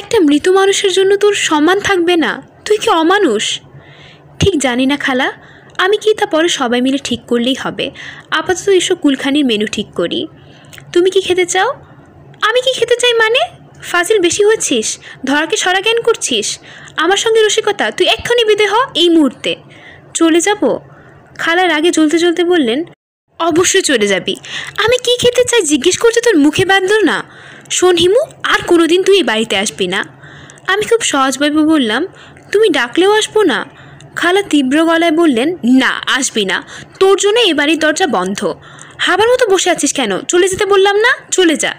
একটা মৃত মানুষের জন্য তোর সম্মান থাকবে না তুই কি অমানুষ ঠিক জানি না খালা আমি কি তা পরে সবাই মিলে ঠিক করলেই হবে আপাতত এসব কুলখানির মেনু ঠিক করি তুমি কি খেতে চাও আমি কি খেতে চাই মানে ফাজিল বেশি হচ্ছিস ধরাকে সরা জ্ঞান করছিস আমার সঙ্গে রসিকতা তুই এক্ষুনি বিদে হ এই মুহূর্তে চলে যাব খালার আগে জ্বলতে জ্বলতে বললেন অবশ্যই চলে যাবি আমি কি খেতে চাই জিজ্ঞেস করতে তোর মুখে বাঁধল না শোন হিমু আর কোনোদিন তুই এই বাড়িতে আসবি না আমি খুব সহজভাবে বললাম তুমি ডাকলেও আসবো না খালা তীব্র গলায় বললেন না আসবি না তোর জন্য এ বাড়ির দরজা বন্ধ হাবার মতো বসে আছিস কেন চলে যেতে বললাম না চলে যা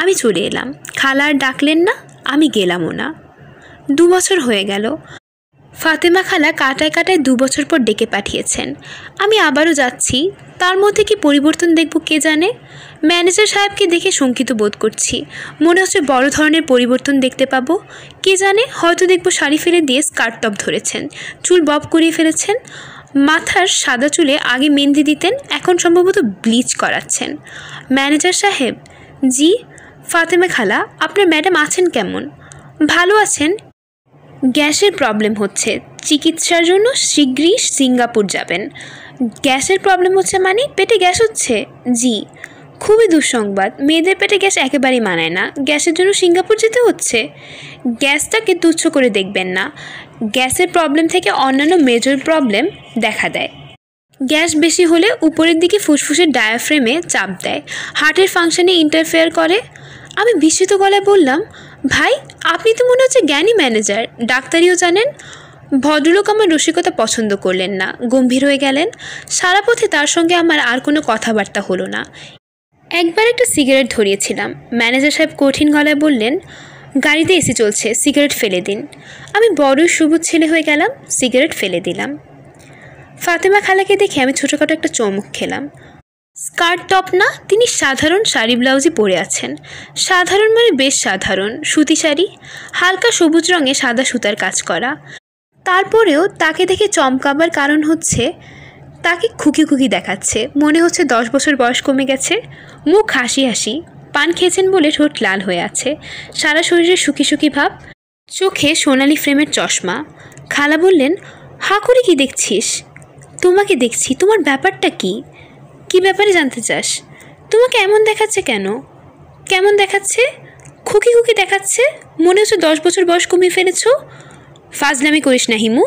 আমি চলে এলাম খালা আর ডাকলেন না আমি গেলামও না দু বছর হয়ে গেল ফাতেমা খালা কাটায় কাটায় দু বছর পর ডেকে পাঠিয়েছেন আমি আবারও যাচ্ছি তার মধ্যে কি পরিবর্তন দেখব কে জানে ম্যানেজার সাহেবকে দেখে শঙ্কিত বোধ করছি মনে হচ্ছে বড় ধরনের পরিবর্তন দেখতে পাবো কে জানে হয়তো দেখব শাড়ি ফেলে দিয়ে স্কার্ট টপ ধরেছেন চুল বব করিয়ে ফেলেছেন মাথার সাদা চুলে আগে মেহেন্দি দিতেন এখন সম্ভবত ব্লিচ করাচ্ছেন ম্যানেজার সাহেব জি ফাতেমা খালা আপনার ম্যাডাম আছেন কেমন ভালো আছেন গ্যাসের প্রবলেম হচ্ছে চিকিৎসার জন্য শীঘ্রই সিঙ্গাপুর যাবেন গ্যাসের প্রবলেম হচ্ছে মানে পেটে গ্যাস হচ্ছে জি খুবই দুঃসংবাদ মেয়েদের পেটে গ্যাস একেবারেই মানায় না গ্যাসের জন্য সিঙ্গাপুর যেতে হচ্ছে গ্যাসটাকে তুচ্ছ করে দেখবেন না গ্যাসের প্রবলেম থেকে অন্যান্য মেজর প্রবলেম দেখা দেয় গ্যাস বেশি হলে উপরের দিকে ফুসফুসের ডায়াফ্রেমে চাপ দেয় হার্টের ফাংশনে ইন্টারফেয়ার করে আমি বিস্মিত গলায় বললাম ভাই আপনি তো মনে হচ্ছে জ্ঞানী ম্যানেজার ডাক্তারিও জানেন ভদ্রলোক আমার রসিকতা পছন্দ করলেন না গম্ভীর হয়ে গেলেন সারা পথে তার সঙ্গে আমার আর কোনো কথাবার্তা হলো না একবার একটা সিগারেট ধরিয়েছিলাম ম্যানেজার সাহেব কঠিন গলায় বললেন গাড়িতে এসি চলছে সিগারেট ফেলে দিন আমি বড়ই সবুজ ছেলে হয়ে গেলাম সিগারেট ফেলে দিলাম ফাতেমা খালাকে দেখে আমি ছোটোখাটো একটা চমক খেলাম স্কার্ট টপ না তিনি সাধারণ শাড়ি ব্লাউজই পরে আছেন সাধারণ মানে বেশ সাধারণ সুতি শাড়ি হালকা সবুজ রঙে সাদা সুতার কাজ করা তারপরেও তাকে দেখে চমকাবার কারণ হচ্ছে তাকে খুকি খুকি দেখাচ্ছে মনে হচ্ছে দশ বছর বয়স কমে গেছে মুখ হাসি হাসি পান খেয়েছেন বলে ঠোঁট লাল হয়ে আছে সারা শরীরে সুখী সুখী ভাব চোখে সোনালি ফ্রেমের চশমা খালা বললেন হা করে কি দেখছিস তোমাকে দেখছি তোমার ব্যাপারটা কি কি ব্যাপারে জানতে চাস তোমাকে এমন দেখাচ্ছে কেন কেমন দেখাচ্ছে খুকি খুকি দেখাচ্ছে মনে হচ্ছে দশ বছর বয়স কমিয়ে ফেলেছ ফাজলামি করিস না হিমু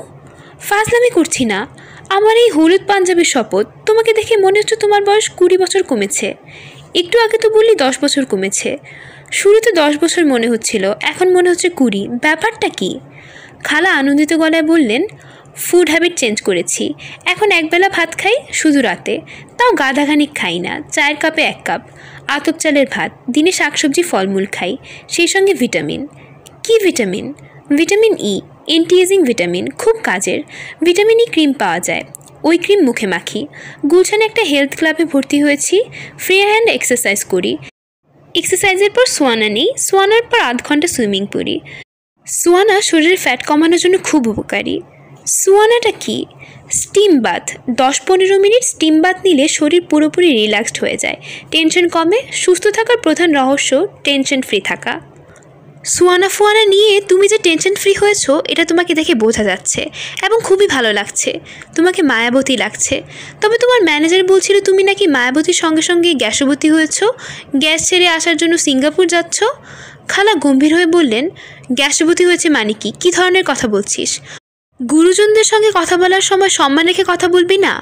ফাজলামি করছি না আমার এই হলুদ পাঞ্জাবির শপথ তোমাকে দেখে মনে হচ্ছে তোমার বয়স কুড়ি বছর কমেছে একটু আগে তো বললি দশ বছর কমেছে শুরুতে দশ বছর মনে হচ্ছিল এখন মনে হচ্ছে কুড়ি ব্যাপারটা কি খালা আনন্দিত গলায় বললেন ফুড হ্যাবিট চেঞ্জ করেছি এখন একবেলা ভাত খাই শুধু রাতে তাও গাধাঘানিক খাই না চায়ের কাপে এক কাপ আতপ চালের ভাত দিনে শাকসবজি ফলমূল খাই সেই সঙ্গে ভিটামিন কি vitamin vitamin E anti ageing vitamin খুব কাজের ভিটামিন ই ক্রিম পাওয়া যায় ওই ক্রিম মুখে মাখি গুলশানে একটা হেলথ ক্লাবে ভর্তি হয়েছি ফ্রি হ্যান্ড এক্সারসাইজ করি এক্সারসাইজের পর সোয়ানা নিই সোয়ানার পর আধ ঘন্টা সুইমিং করি সোয়ানা শরীরের ফ্যাট কমানোর জন্য খুব উপকারী সোয়ানাটা কি স্টিম বাথ দশ পনেরো মিনিট স্টিম বাথ নিলে শরীর পুরোপুরি রিল্যাক্সড হয়ে যায় টেনশন কমে সুস্থ থাকার প্রধান রহস্য টেনশন ফ্রি থাকা সুয়ানা ফুয়ানা নিয়ে তুমি যে টেনশন ফ্রি হয়েছো এটা তোমাকে দেখে বোঝা যাচ্ছে এবং খুবই ভালো লাগছে তোমাকে মায়াবতী লাগছে তবে তোমার ম্যানেজার বলছিল তুমি নাকি মায়াবতীর সঙ্গে সঙ্গে গ্যাসবতী হয়েছ গ্যাস ছেড়ে আসার জন্য সিঙ্গাপুর যাচ্ছ খালা গম্ভীর হয়ে বললেন গ্যাসবতী হয়েছে মানে কি কী ধরনের কথা বলছিস গুরুজনদের সঙ্গে কথা বলার সময় সম্মান রেখে কথা বলবি না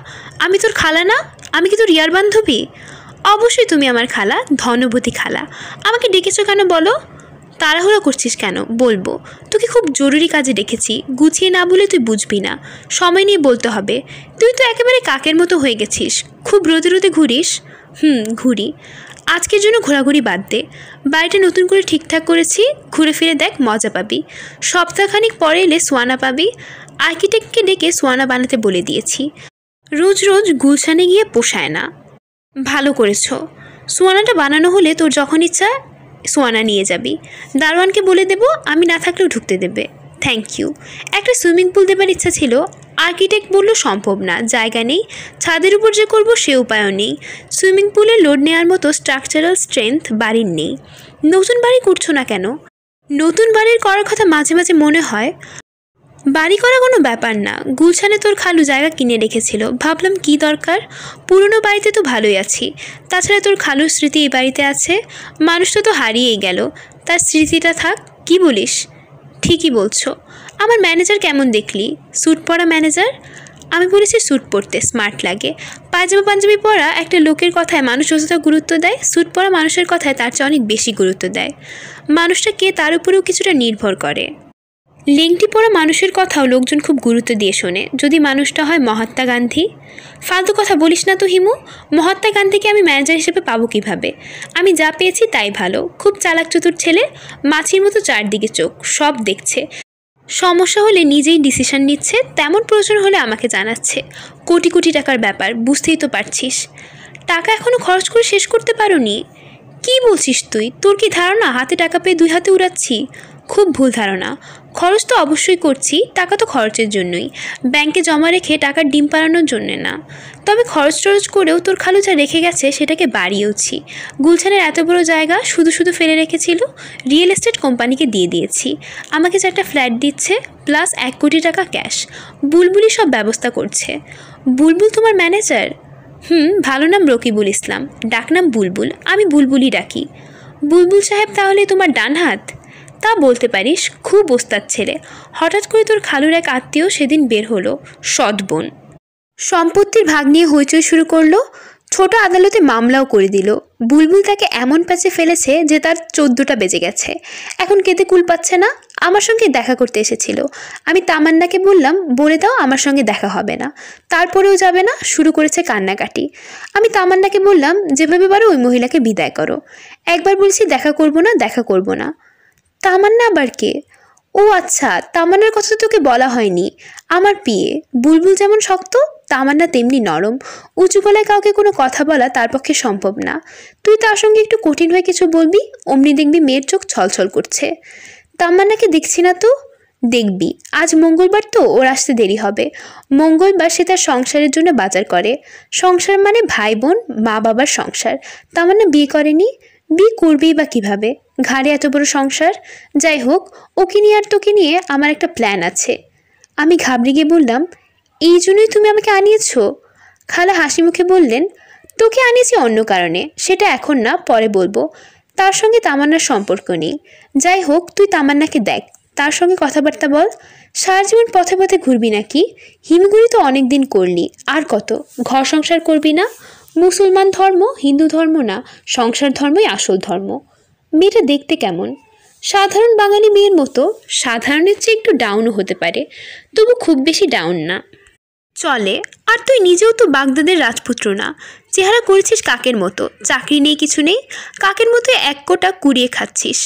আমি তোর খালা না আমি কি তোর রিয়ার বান্ধবী অবশ্যই তুমি আমার খালা ধনবতী খালা আমাকে ডেকেছো কেন বলো তাড়াহুড়ো করছিস কেন বলবো তোকে খুব জরুরি কাজে ডেকেছি গুছিয়ে না বলে তুই বুঝবি না সময় নিয়ে বলতে হবে তুই তো একেবারে কাকের মতো হয়ে গেছিস খুব রোদে রোদে ঘুরিস হুম ঘুরি আজকের জন্য ঘোরাঘুরি বাদ দে বাড়িটা নতুন করে ঠিকঠাক করেছি ঘুরে ফিরে দেখ মজা পাবি সপ্তাহখানিক পরে এলে সোয়ানা পাবি আর্কিটেক্টকে ডেকে সোয়ানা বানাতে বলে দিয়েছি রোজ রোজ গুলশানে গিয়ে পোষায় না ভালো করেছ সোয়ানাটা বানানো হলে তোর যখন ইচ্ছা সোয়ানা নিয়ে যাবি দারোয়ানকে বলে দেব আমি না থাকলেও ঢুকতে দেবে থ্যাংক ইউ একটা সুইমিং পুল দেবার ইচ্ছা ছিল আর্কিটেক্ট বলল সম্ভব না জায়গা নেই ছাদের উপর যে করব সে উপায়ও নেই সুইমিং পুলে লোড নেওয়ার মতো স্ট্রাকচারাল স্ট্রেংথ বাড়ির নেই নতুন বাড়ি করছো না কেন নতুন বাড়ির করার কথা মাঝে মাঝে মনে হয় বাড়ি করা কোনো ব্যাপার না গুলশানে তোর খালু জায়গা কিনে রেখেছিল ভাবলাম কি দরকার পুরনো বাড়িতে তো ভালোই আছি তাছাড়া তোর খালুর স্মৃতি এই বাড়িতে আছে মানুষটা তো হারিয়েই গেল তার স্মৃতিটা থাক কি বলিস ঠিকই বলছো আমার ম্যানেজার কেমন দেখলি স্যুট পরা ম্যানেজার আমি বলেছি স্যুট পরতে স্মার্ট লাগে পাঞ্জাবা পাঞ্জাবি পরা একটা লোকের কথায় মানুষ যতটা গুরুত্ব দেয় স্যুট পরা মানুষের কথায় তার চেয়ে অনেক বেশি গুরুত্ব দেয় মানুষটা কে তার উপরেও কিছুটা নির্ভর করে লেংটি পড়া মানুষের কথাও লোকজন খুব গুরুত্ব দিয়ে শোনে যদি মানুষটা হয় মহাত্মা গান্ধী ফালতু কথা বলিস না তো হিমু মহাত্মা গান্ধীকে আমি ম্যানেজার হিসেবে পাবো কিভাবে আমি যা পেয়েছি তাই ভালো খুব চালাক চতুর ছেলে মাছির মতো চারদিকে চোখ সব দেখছে সমস্যা হলে নিজেই ডিসিশন নিচ্ছে তেমন প্রয়োজন হলে আমাকে জানাচ্ছে কোটি কোটি টাকার ব্যাপার বুঝতেই তো পারছিস টাকা এখনও খরচ করে শেষ করতে পারোনি কি বলছিস তুই তোর কি ধারণা হাতে টাকা পেয়ে দুই হাতে উড়াচ্ছি খুব ভুল ধারণা খরচ তো অবশ্যই করছি টাকা তো খরচের জন্যই ব্যাংকে জমা রেখে টাকা ডিম পাড়ানোর জন্যে না তবে খরচ টরচ করেও তোর খালু যা রেখে গেছে সেটাকে বাড়িয়েওছি গুলছানের এত বড় জায়গা শুধু শুধু ফেলে রেখেছিল রিয়েল এস্টেট কোম্পানিকে দিয়ে দিয়েছি আমাকে যে একটা ফ্ল্যাট দিচ্ছে প্লাস এক কোটি টাকা ক্যাশ বুলবুলি সব ব্যবস্থা করছে বুলবুল তোমার ম্যানেজার হুম ভালো নাম রকিবুল ইসলাম ডাকনাম বুলবুল আমি বুলবুলি ডাকি বুলবুল সাহেব তাহলে তোমার ডান হাত তা বলতে পারিস খুব ওস্তাদ ছেলে হঠাৎ করে তোর খালুর এক আত্মীয় সেদিন বের হলো সৎ বোন সম্পত্তির ভাগ নিয়ে হইচই শুরু করলো ছোট আদালতে মামলাও করে দিল বুলবুল তাকে এমন প্যাচে ফেলেছে যে তার চোদ্দোটা বেজে গেছে এখন কেঁদে কুল পাচ্ছে না আমার সঙ্গে দেখা করতে এসেছিল আমি তামান্নাকে বললাম বলে দাও আমার সঙ্গে দেখা হবে না তারপরেও যাবে না শুরু করেছে কান্নাকাটি আমি তামান্নাকে বললাম যেভাবে পারো ওই মহিলাকে বিদায় করো একবার বলছি দেখা করব না দেখা করব না তামান্না আবার কে ও আচ্ছা তামান্নার কথা তোকে বলা হয়নি আমার পিয়ে বুলবুল যেমন শক্ত তামান্না তেমনি নরম উঁচু গলায় কাউকে কোনো কথা বলা তার পক্ষে সম্ভব না তুই তার সঙ্গে একটু কঠিন হয়ে কিছু বলবি অমনি দেখবি মেয়ের চোখ ছলছল করছে তামান্নাকে দেখছি না তো দেখবি আজ মঙ্গলবার তো ওর আসতে দেরি হবে মঙ্গলবার সে তার সংসারের জন্য বাজার করে সংসার মানে ভাই বোন মা বাবার সংসার তামান্না বিয়ে করেনি বিয়ে করবেই বা কিভাবে ঘাড়ে এত বড় সংসার যাই হোক ওকে নিয়ে আর তোকে নিয়ে আমার একটা প্ল্যান আছে আমি ঘাবড়ে গিয়ে বললাম এই জন্যই তুমি আমাকে আনিয়েছ খালা হাসি মুখে বললেন তোকে আনিয়েছি অন্য কারণে সেটা এখন না পরে বলবো তার সঙ্গে তামান্নার সম্পর্ক নেই যাই হোক তুই তামান্নাকে দেখ তার সঙ্গে কথাবার্তা বল সারা জীবন পথে পথে ঘুরবি নাকি হিমগুড়ি তো অনেক দিন করলি আর কত ঘর সংসার করবি না মুসলমান ধর্ম হিন্দু ধর্ম না সংসার ধর্মই আসল ধর্ম মেয়েটা দেখতে কেমন সাধারণ বাঙালি মেয়ের মতো সাধারণের চেয়ে একটু ডাউনও হতে পারে তবু খুব বেশি ডাউন না চলে আর তুই নিজেও তো বাগদাদের রাজপুত্র না চেহারা করেছিস কাকের মতো চাকরি নেই কিছু নেই কাকের মতো এক কোটা কুড়িয়ে খাচ্ছিস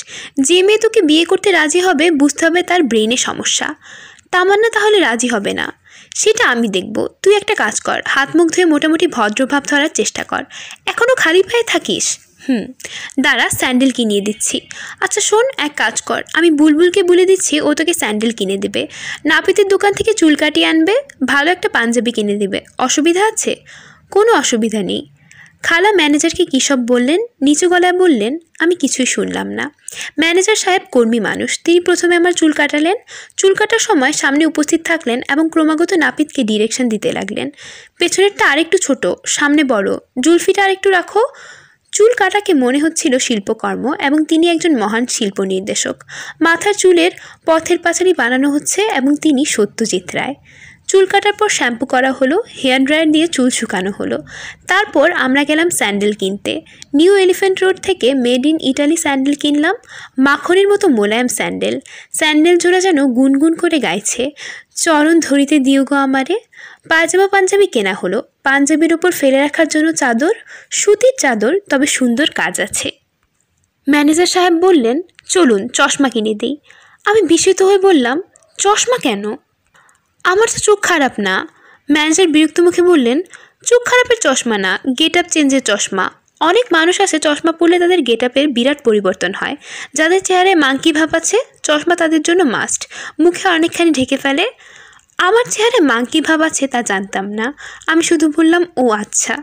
যে মেয়ে তোকে বিয়ে করতে রাজি হবে বুঝতে হবে তার ব্রেনে সমস্যা তামান্না তাহলে রাজি হবে না সেটা আমি দেখব তুই একটা কাজ কর হাত মুখ ধুয়ে মোটামুটি ভদ্রভাব ধরার চেষ্টা কর এখনও খালি পায়ে থাকিস হুম দাঁড়া স্যান্ডেল কিনিয়ে দিচ্ছি আচ্ছা শোন এক কাজ কর আমি বুলবুলকে বলে দিচ্ছি ও তোকে স্যান্ডেল কিনে দেবে নাপিতের দোকান থেকে চুল কাটিয়ে আনবে ভালো একটা পাঞ্জাবি কিনে দেবে অসুবিধা আছে কোনো অসুবিধা নেই খালা ম্যানেজারকে কী সব বললেন নিচু গলায় বললেন আমি কিছুই শুনলাম না ম্যানেজার সাহেব কর্মী মানুষ তিনি প্রথমে আমার চুল কাটালেন চুল কাটার সময় সামনে উপস্থিত থাকলেন এবং ক্রমাগত নাপিতকে ডিরেকশন দিতে লাগলেন পেছনেরটা আরেকটু ছোট সামনে বড় জুলফিটা আরেকটু রাখো চুল কাটাকে মনে হচ্ছিল শিল্পকর্ম এবং তিনি একজন মহান শিল্প নির্দেশক মাথার চুলের পথের পাচারি বানানো হচ্ছে এবং তিনি সত্যজিৎ রায় চুল কাটার পর শ্যাম্পু করা হলো হেয়ার ড্রায়ার দিয়ে চুল শুকানো হলো তারপর আমরা গেলাম স্যান্ডেল কিনতে নিউ এলিফেন্ট রোড থেকে মেড ইন ইটালি স্যান্ডেল কিনলাম মাখনের মতো মোলায়েম স্যান্ডেল স্যান্ডেল জোড়া যেন গুনগুন করে গাইছে চরণ ধরিতে দিও গো আমারে পাজামা পাঞ্জাবি কেনা হলো পাঞ্জাবির উপর ফেলে রাখার জন্য চাদর সুতির চাদর তবে সুন্দর কাজ আছে ম্যানেজার সাহেব বললেন চলুন চশমা কিনে দিই আমি বিস্মিত হয়ে বললাম চশমা কেন আমার তো চোখ খারাপ না ম্যানেজার বিরক্ত মুখে বললেন চোখ খারাপের চশমা না গেট আপ চেঞ্জের চশমা অনেক মানুষ আছে চশমা পরলে তাদের গেট আপের বিরাট পরিবর্তন হয় যাদের চেহারায় মাংকি ভাব আছে চশমা তাদের জন্য মাস্ট মুখে অনেকখানি ঢেকে ফেলে আমার চেহারায় মাঙ্কি ভাব আছে তা জানতাম না আমি শুধু বললাম ও আচ্ছা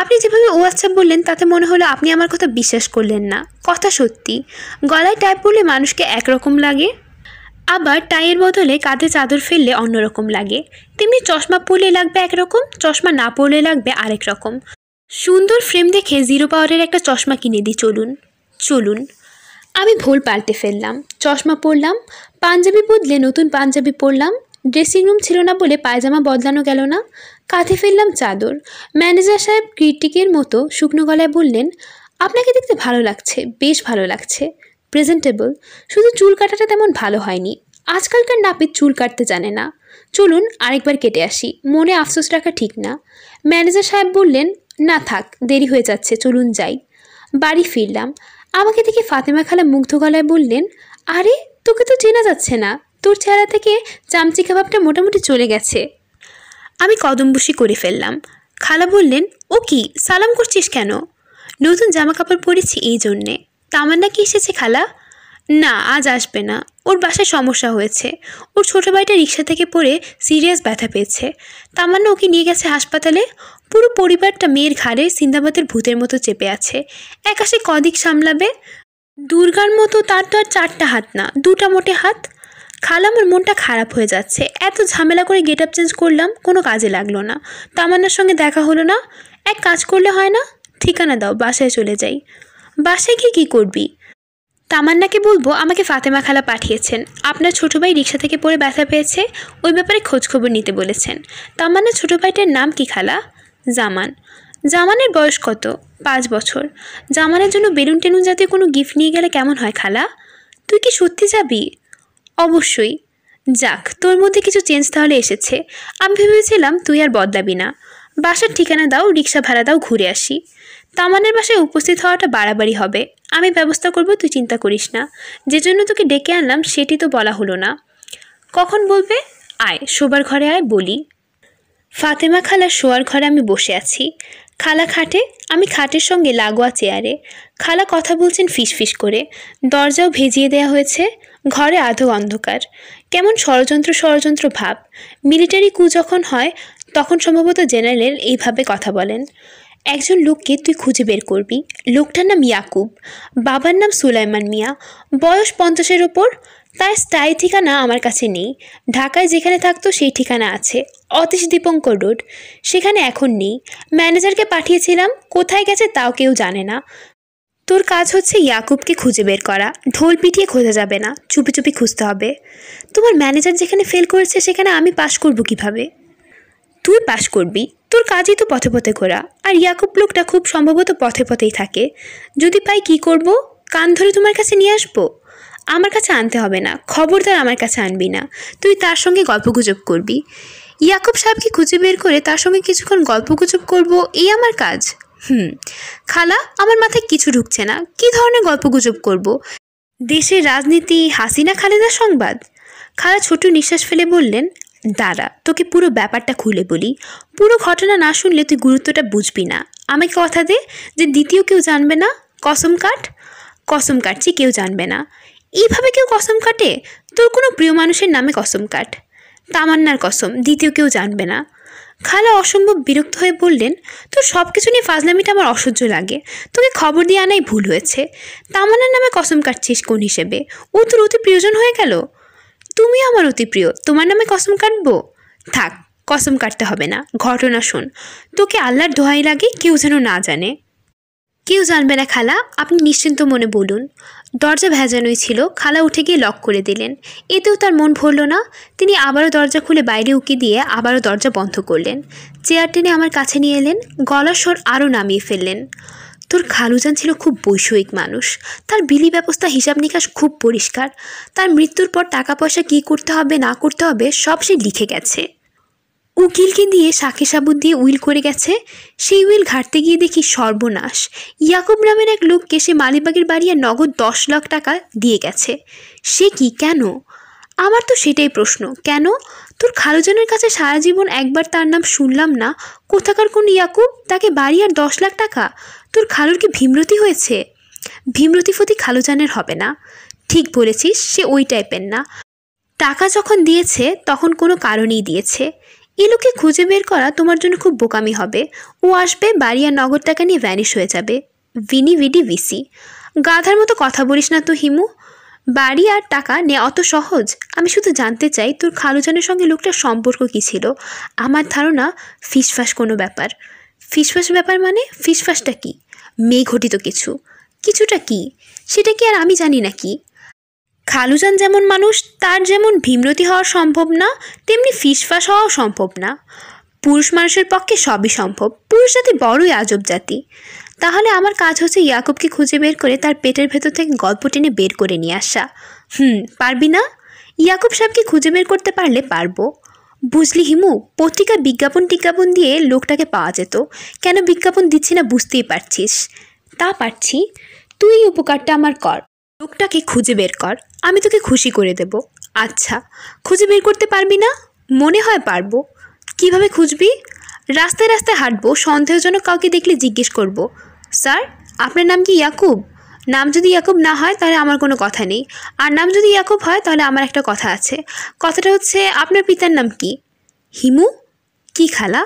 আপনি যেভাবে ও আচ্ছা বললেন তাতে মনে হলো আপনি আমার কথা বিশ্বাস করলেন না কথা সত্যি গলায় টাইপ পড়লে মানুষকে একরকম লাগে আবার টাইয়ের বদলে কাঁধে চাদর ফেললে অন্যরকম লাগে তেমনি চশমা পরলে লাগবে একরকম চশমা না পরলে লাগবে আরেক রকম সুন্দর ফ্রেম দেখে জিরো পাওয়ারের একটা চশমা কিনে দিই চলুন চলুন আমি ভুল পাল্টে ফেললাম চশমা পরলাম পাঞ্জাবি বদলে নতুন পাঞ্জাবি পরলাম ড্রেসিং রুম ছিল না বলে পায়জামা বদলানো গেল না কাঁধে ফেললাম চাদর ম্যানেজার সাহেব ক্রিটিকের মতো শুকনো গলায় বললেন আপনাকে দেখতে ভালো লাগছে বেশ ভালো লাগছে প্রেজেন্টেবল শুধু চুল কাটাটা তেমন ভালো হয়নি আজকালকার নাপিত চুল কাটতে জানে না চলুন আরেকবার কেটে আসি মনে আফসোস রাখা ঠিক না ম্যানেজার সাহেব বললেন না থাক দেরি হয়ে যাচ্ছে চলুন যাই বাড়ি ফিরলাম আমাকে দেখে ফাতেমা খালা মুগ্ধ গলায় বললেন আরে তোকে তো চেনা যাচ্ছে না তোর চেহারা থেকে চামচি ভাবটা মোটামুটি চলে গেছে আমি কদমবসি করে ফেললাম খালা বললেন ও কি সালাম করছিস কেন নতুন জামা কাপড় পরেছি এই জন্যে তামান্না কি এসেছে খালা না আজ আসবে না ওর বাসায় সমস্যা হয়েছে ওর ছোটো ভাইটা রিক্সা থেকে পড়ে সিরিয়াস ব্যথা পেয়েছে তামান্না ওকে নিয়ে গেছে হাসপাতালে পুরো পরিবারটা মেয়ের ঘাড়ে সিন্দাবাদের ভূতের মতো চেপে আছে একাশে কদিক সামলাবে দুর্গার মতো তার তো আর চারটা হাত না দুটা মোটে হাত খালা আমার মনটা খারাপ হয়ে যাচ্ছে এত ঝামেলা করে গেট আপ চেঞ্জ করলাম কোনো কাজে লাগলো না তামান্নার সঙ্গে দেখা হলো না এক কাজ করলে হয় না ঠিকানা দাও বাসায় চলে যাই বাসায় গিয়ে কী করবি তামান্নাকে বলবো আমাকে ফাতেমা খালা পাঠিয়েছেন আপনার ছোটো ভাই রিক্সা থেকে পড়ে ব্যথা পেয়েছে ওই ব্যাপারে খোঁজখবর নিতে বলেছেন তামান্না ছোটো ভাইটার নাম কি খালা জামান জামানের বয়স কত পাঁচ বছর জামানের জন্য বেলুন টেলুন জাতীয় কোনো গিফট নিয়ে গেলে কেমন হয় খালা তুই কি সত্যি যাবি অবশ্যই যাক তোর মধ্যে কিছু চেঞ্জ তাহলে এসেছে আমি ভেবেছিলাম তুই আর বদলাবি না বাসার ঠিকানা দাও রিক্সা ভাড়া দাও ঘুরে আসি তামানের বাসায় উপস্থিত হওয়াটা বাড়াবাড়ি হবে আমি ব্যবস্থা করব তুই চিন্তা করিস না যে জন্য তোকে ডেকে আনলাম সেটি তো বলা হলো না কখন বলবে আয় শোবার ঘরে আয় বলি ফাতেমা খালা শোয়ার ঘরে আমি বসে আছি খালা খাটে আমি খাটের সঙ্গে লাগোয়া চেয়ারে খালা কথা বলছেন ফিস করে দরজাও ভেজিয়ে দেয়া হয়েছে ঘরে আধো অন্ধকার কেমন ষড়যন্ত্র ষড়যন্ত্র ভাব মিলিটারি কু যখন হয় তখন সম্ভবত জেনারেল এইভাবে কথা বলেন একজন লোককে তুই খুঁজে বের করবি লোকটার নাম ইয়াকুব বাবার নাম সুলাইমান মিয়া বয়স পঞ্চাশের ওপর তার স্থায়ী ঠিকানা আমার কাছে নেই ঢাকায় যেখানে থাকতো সেই ঠিকানা আছে অতীশ দীপঙ্কর রোড সেখানে এখন নেই ম্যানেজারকে পাঠিয়েছিলাম কোথায় গেছে তাও কেউ জানে না তোর কাজ হচ্ছে ইয়াকুবকে খুঁজে বের করা ঢোল পিটিয়ে খোঁজা যাবে না চুপি চুপি খুঁজতে হবে তোমার ম্যানেজার যেখানে ফেল করেছে সেখানে আমি পাশ করব কিভাবে তুই পাশ করবি তোর কাজই তো পথে পথে ঘোরা আর ইয়াকুব লোকটা খুব সম্ভবত পথে পথেই থাকে যদি পাই কি করব কান ধরে তোমার কাছে নিয়ে আসবো আমার কাছে আনতে হবে না খবরদার আমার কাছে আনবি না তুই তার সঙ্গে গল্পগুজব করবি ইয়াকুব সাহেবকে খুঁজে বের করে তার সঙ্গে কিছুক্ষণ গল্পগুজব করব এই আমার কাজ হুম খালা আমার মাথায় কিছু ঢুকছে না কি ধরনের গল্পগুজব করব। দেশের রাজনীতি হাসিনা খালেদা সংবাদ খালা ছোট নিঃশ্বাস ফেলে বললেন দাঁড়া তোকে পুরো ব্যাপারটা খুলে বলি পুরো ঘটনা না শুনলে তুই গুরুত্বটা বুঝবি না আমাকে কথা দে যে দ্বিতীয় কেউ জানবে না কসম কাট কসম কাটছি কেউ জানবে না এইভাবে কেউ কসম কাটে তোর কোনো প্রিয় মানুষের নামে কসম কাট তামান্নার কসম দ্বিতীয় কেউ জানবে না খালা অসম্ভব বিরক্ত হয়ে বললেন তোর সব কিছু নিয়ে ফাজলামিটা আমার অসহ্য লাগে তোকে খবর দিয়ে আনাই ভুল হয়েছে তামানার নামে কসম কাটছিস কোন হিসেবে ও তোর অতি প্রিয়জন হয়ে গেল তুমি আমার অতি প্রিয় তোমার নামে কসম কাটবো থাক কসম কাটতে হবে না ঘটনা শোন তোকে আল্লাহর দোহাই লাগে কেউ যেন না জানে কেউ জানবে না খালা আপনি নিশ্চিন্ত মনে বলুন দরজা ভেজানোই ছিল খালা উঠে গিয়ে লক করে দিলেন এতেও তার মন ভরল না তিনি আবারও দরজা খুলে বাইরে উঁকি দিয়ে আবারও দরজা বন্ধ করলেন চেয়ার টেনে আমার কাছে নিয়ে এলেন গলা সর আরও নামিয়ে ফেললেন তোর খালুজান ছিল খুব বৈষয়িক মানুষ তার বিলি ব্যবস্থা হিসাব নিকাশ খুব পরিষ্কার তার মৃত্যুর পর টাকা পয়সা কী করতে হবে না করতে হবে সব সে লিখে গেছে উকিলকে দিয়ে সাকে সাবুত দিয়ে উইল করে গেছে সেই উইল ঘাটতে গিয়ে দেখি সর্বনাশ ইয়াকুব নামের এক লোককে সে মালিবাগের বাড়িয়ে নগদ দশ লাখ টাকা দিয়ে গেছে সে কি কেন আমার তো সেটাই প্রশ্ন কেন তোর খালোজনের কাছে সারা জীবন একবার তার নাম শুনলাম না কোথাকার কোন ইয়াকুব তাকে বাড়ি আর দশ লাখ টাকা তোর খালোর কি ভীমরতি হয়েছে ভীমরতি ফতি খালুজানের হবে না ঠিক বলেছিস সে ওই টাইপের না টাকা যখন দিয়েছে তখন কোনো কারণেই দিয়েছে ইলুকে খুঁজে বের করা তোমার জন্য খুব বোকামি হবে ও আসবে বাড়ি আর নগর টাকা নিয়ে ভ্যানিশ হয়ে যাবে ভিনি ভিডি ভিসি গাধার মতো কথা বলিস না তো হিমু বাড়ি আর টাকা নে অত সহজ আমি শুধু জানতে চাই তোর খালুজানের সঙ্গে লোকটার সম্পর্ক কি ছিল আমার ধারণা ফিসফাস কোনো ব্যাপার ফিসফাস ব্যাপার মানে ফিসফাসটা কি মেয়ে ঘটিত কিছু কিছুটা কি সেটা কি আর আমি জানি নাকি খালুজান যেমন মানুষ তার যেমন ভীমরতি হওয়া সম্ভব না তেমনি ফিসফাস হওয়াও সম্ভব না পুরুষ মানুষের পক্ষে সবই সম্ভব পুরুষ জাতি বড়ই আজব জাতি তাহলে আমার কাজ হচ্ছে ইয়াকুবকে খুঁজে বের করে তার পেটের ভেতর থেকে গল্প টেনে বের করে নিয়ে আসা হুম পারবি না ইয়াকুব সাহেবকে খুঁজে বের করতে পারলে পারবো বুঝলি হিমু পত্রিকা বিজ্ঞাপন টিজ্ঞাপন দিয়ে লোকটাকে পাওয়া যেত কেন বিজ্ঞাপন দিচ্ছি না বুঝতেই পারছিস তা পারছি তুই উপকারটা আমার কর লোকটাকে খুঁজে বের কর আমি তোকে খুশি করে দেব আচ্ছা খুঁজে বের করতে পারবি না মনে হয় পারবো কিভাবে খুঁজবি রাস্তায় রাস্তায় হাঁটবো সন্দেহজনক কাউকে দেখলে জিজ্ঞেস করব। স্যার আপনার নাম কি ইয়াকুব নাম যদি ইয়াকুব না হয় তাহলে আমার কোনো কথা নেই আর নাম যদি ইয়াকুব হয় তাহলে আমার একটা কথা আছে কথাটা হচ্ছে আপনার পিতার নাম কি হিমু কি খালা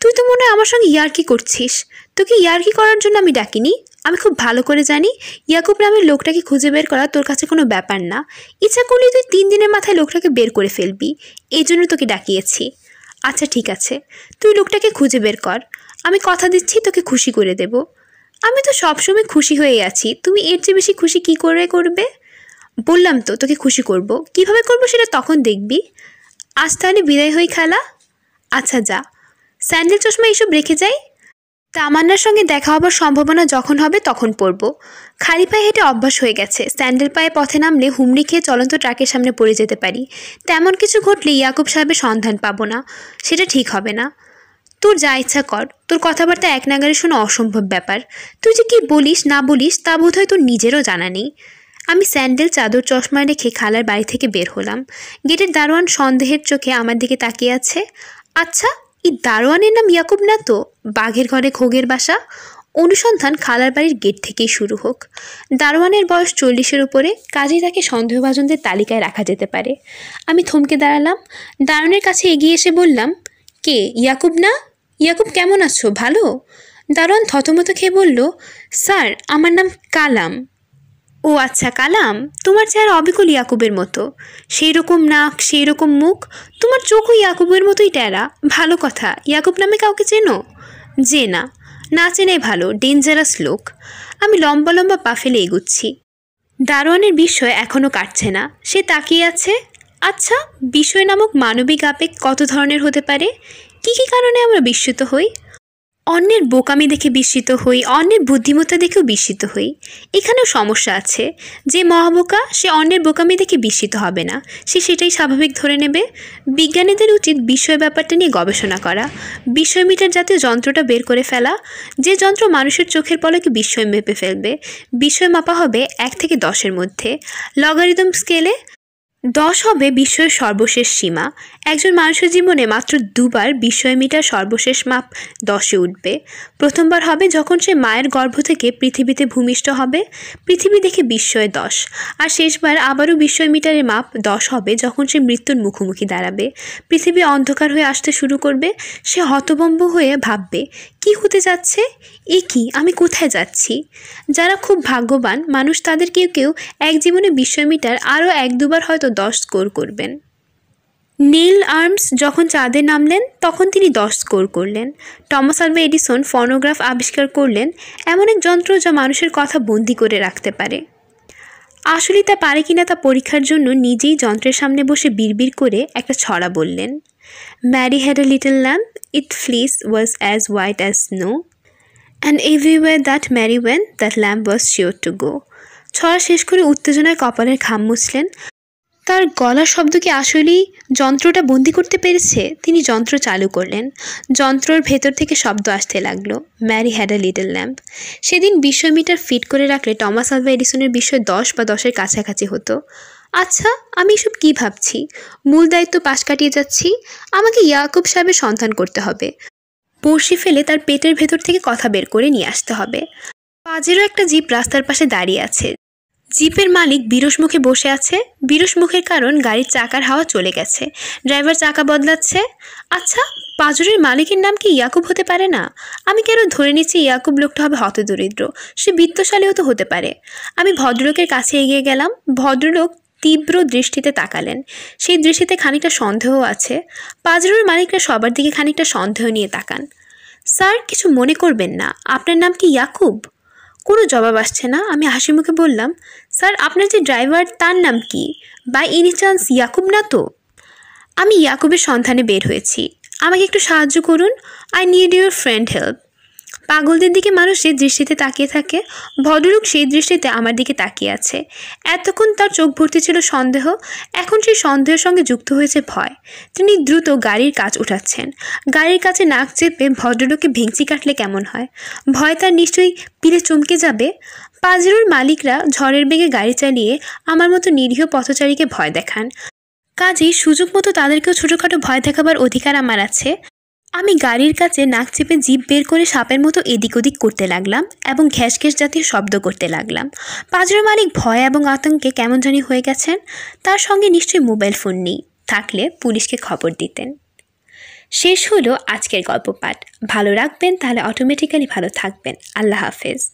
তুই তো মনে হয় আমার সঙ্গে ইয়ার্কি করছিস তোকে ইয়ার্কি করার জন্য আমি ডাকিনি আমি খুব ভালো করে জানি ইয়াকুব নামের লোকটাকে খুঁজে বের করা তোর কাছে কোনো ব্যাপার না ইচ্ছা করলে তুই তিন দিনের মাথায় লোকটাকে বের করে ফেলবি এই জন্য তোকে ডাকিয়েছি আচ্ছা ঠিক আছে তুই লোকটাকে খুঁজে বের কর আমি কথা দিচ্ছি তোকে খুশি করে দেব আমি তো সবসময় খুশি হয়ে আছি তুমি এর চেয়ে বেশি খুশি কি করে করবে বললাম তো তোকে খুশি করব কিভাবে করব সেটা তখন দেখবি আজ তাহলে বিদায় হই খেলা আচ্ছা যা স্যান্ডেল চশমা এইসব রেখে যাই তামান্নার সঙ্গে দেখা হবার সম্ভাবনা যখন হবে তখন পড়ব খালি পায়ে হেঁটে অভ্যাস হয়ে গেছে স্যান্ডেল পায়ে পথে নামলে হুমড়ি খেয়ে চলন্ত ট্রাকের সামনে পড়ে যেতে পারি তেমন কিছু ঘটলে ইয়াকুব সাহেবের সন্ধান পাবো না সেটা ঠিক হবে না তোর যা ইচ্ছা কর তোর কথাবার্তা এক নাগারে শোনা অসম্ভব ব্যাপার তুই যে কি বলিস না বলিস তা বোধ হয় তোর নিজেরও জানা নেই আমি স্যান্ডেল চাদর চশমা রেখে খালার বাড়ি থেকে বের হলাম গেটের দারোয়ান সন্দেহের চোখে আমার দিকে তাকিয়ে আছে আচ্ছা এই দারোয়ানের নাম ইয়াকুব না তো বাঘের ঘরে খোগের বাসা অনুসন্ধান খালার বাড়ির গেট থেকেই শুরু হোক দারোয়ানের বয়স চল্লিশের উপরে কাজেই তাকে সন্দেহভাজনদের তালিকায় রাখা যেতে পারে আমি থমকে দাঁড়ালাম দারোয়ানের কাছে এগিয়ে এসে বললাম কে ইয়াকুব না ইয়াকুব কেমন আছো ভালো দারোয়ান থতমত খেয়ে বলল স্যার আমার নাম কালাম ও আচ্ছা কালাম তোমার চেহারা অবিকল ইয়াকুবের মতো সেই রকম নাক সেই রকম মুখ তোমার চোখও ইয়াকুবের মতোই ট্যারা ভালো কথা ইয়াকুব নামে কাউকে চেনো যে না না চেনে ভালো ডেঞ্জারাস লোক আমি লম্বা লম্বা পা ফেলে এগুচ্ছি দারোয়ানের বিষয় এখনও কাটছে না সে তাকিয়ে আছে আচ্ছা বিষয় নামক মানবিক আবেগ কত ধরনের হতে পারে কি কি কারণে আমরা বিস্মিত হই অন্যের বোকামি দেখে বিস্মিত হই অন্যের বুদ্ধিমত্তা দেখেও বিস্মিত হই এখানেও সমস্যা আছে যে মহাবোকা সে অন্যের বোকামি দেখে বিস্মিত হবে না সে সেটাই স্বাভাবিক ধরে নেবে বিজ্ঞানীদের উচিত বিষয় ব্যাপারটা নিয়ে গবেষণা করা বিষয় মিটার জাতীয় যন্ত্রটা বের করে ফেলা যে যন্ত্র মানুষের চোখের পলকে বিস্ময় মেপে ফেলবে বিষয় মাপা হবে এক থেকে দশের মধ্যে লগারিদম স্কেলে দশ হবে বিশ্বের সর্বশেষ সীমা একজন মানুষের জীবনে মাত্র দুবার বিস্ময় মিটার সর্বশেষ মাপ দশে উঠবে প্রথমবার হবে যখন সে মায়ের গর্ভ থেকে পৃথিবীতে ভূমিষ্ঠ হবে পৃথিবী দেখে বিস্ময় দশ আর শেষবার আবারও বিশ্বয় মিটারের মাপ দশ হবে যখন সে মৃত্যুর মুখোমুখি দাঁড়াবে পৃথিবী অন্ধকার হয়ে আসতে শুরু করবে সে হতভম্ব হয়ে ভাববে কি হতে যাচ্ছে এ কি আমি কোথায় যাচ্ছি যারা খুব ভাগ্যবান মানুষ তাদের কেউ কেউ এক জীবনে বিস্ময় মিটার আরও এক দুবার হয়তো দশ স্কোর করবেন নীল আর্মস যখন চাঁদে নামলেন তখন তিনি দশ স্কোর করলেন টমাস আলভা এডিসন ফনোগ্রাফ আবিষ্কার করলেন এমন এক যন্ত্র যা মানুষের কথা বন্দি করে রাখতে পারে আসলে তা পারে কিনা তা পরীক্ষার জন্য নিজেই যন্ত্রের সামনে বসে বিড়বির করে একটা ছড়া বললেন Mary had a little lamp it fleece was as white as snow and everywhere that Mary went that lamp was sure to go ছড়া শেষ করে উত্তেজনায় কপালের ঘাম মুছলেন তার গলা শব্দকে আসলেই যন্ত্রটা বন্দি করতে পেরেছে তিনি যন্ত্র চালু করলেন যন্ত্রর ভেতর থেকে শব্দ আসতে লাগলো Mary had a little lamp সেদিন বিশ্ব মিটার ফিট করে রাখলে টমাস আলভা এডিসনের বিষয় দশ বা দশের কাছাকাছি হতো আচ্ছা আমি এসব কী ভাবছি মূল দায়িত্ব পাশ কাটিয়ে যাচ্ছি আমাকে ইয়াকুব সাহেবের সন্ধান করতে হবে বড়শি ফেলে তার পেটের ভেতর থেকে কথা বের করে নিয়ে আসতে হবে পাজেরও একটা জিপ রাস্তার পাশে দাঁড়িয়ে আছে জিপের মালিক বিরস মুখে বসে আছে বিরস মুখের কারণ গাড়ির চাকার হাওয়া চলে গেছে ড্রাইভার চাকা বদলাচ্ছে আচ্ছা পাজরের মালিকের নাম কি ইয়াকুব হতে পারে না আমি কেন ধরে নিচ্ছি ইয়াকুব লোকটা হবে হতদরিদ্র সে বিত্তশালীও তো হতে পারে আমি ভদ্রলোকের কাছে এগিয়ে গেলাম ভদ্রলোক তীব্র দৃষ্টিতে তাকালেন সেই দৃষ্টিতে খানিকটা সন্দেহ আছে পাজরুর মালিকরা সবার দিকে খানিকটা সন্দেহ নিয়ে তাকান স্যার কিছু মনে করবেন না আপনার নাম কি ইয়াকুব কোনো জবাব আসছে না আমি হাসি মুখে বললাম স্যার আপনার যে ড্রাইভার তার নাম কি বাই এনি চান্স ইয়াকুব না তো আমি ইয়াকুবের সন্ধানে বের হয়েছি আমাকে একটু সাহায্য করুন I need your friend help পাগলদের দিকে মানুষ দৃষ্টিতে তাকিয়ে থাকে ভদ্রলোক সেই দৃষ্টিতে আমার দিকে তাকিয়ে আছে এতক্ষণ তার চোখ ভর্তি ছিল সন্দেহ এখন সেই সন্দেহের সঙ্গে যুক্ত হয়েছে ভয় তিনি দ্রুত গাড়ির কাজ উঠাচ্ছেন গাড়ির কাছে নাক চেপে ভদ্রলোকে ভেঙচি কাটলে কেমন হয় ভয় তার নিশ্চয়ই পিলে চমকে যাবে পাজরোর মালিকরা ঝড়ের বেগে গাড়ি চালিয়ে আমার মতো নিরীহ পথচারীকে ভয় দেখান কাজেই সুযোগ মতো তাদেরকেও ছোটোখাটো ভয় দেখাবার অধিকার আমার আছে আমি গাড়ির কাছে নাক চেপে জিপ বের করে সাপের মতো এদিক ওদিক করতে লাগলাম এবং ঘ্যাস ঘেস জাতীয় শব্দ করতে লাগলাম পাঁচের মালিক ভয় এবং আতঙ্কে কেমন জানি হয়ে গেছেন তার সঙ্গে নিশ্চয়ই মোবাইল ফোন নেই থাকলে পুলিশকে খবর দিতেন শেষ হলো আজকের গল্প পাঠ ভালো রাখবেন তাহলে অটোমেটিক্যালি ভালো থাকবেন আল্লাহ হাফেজ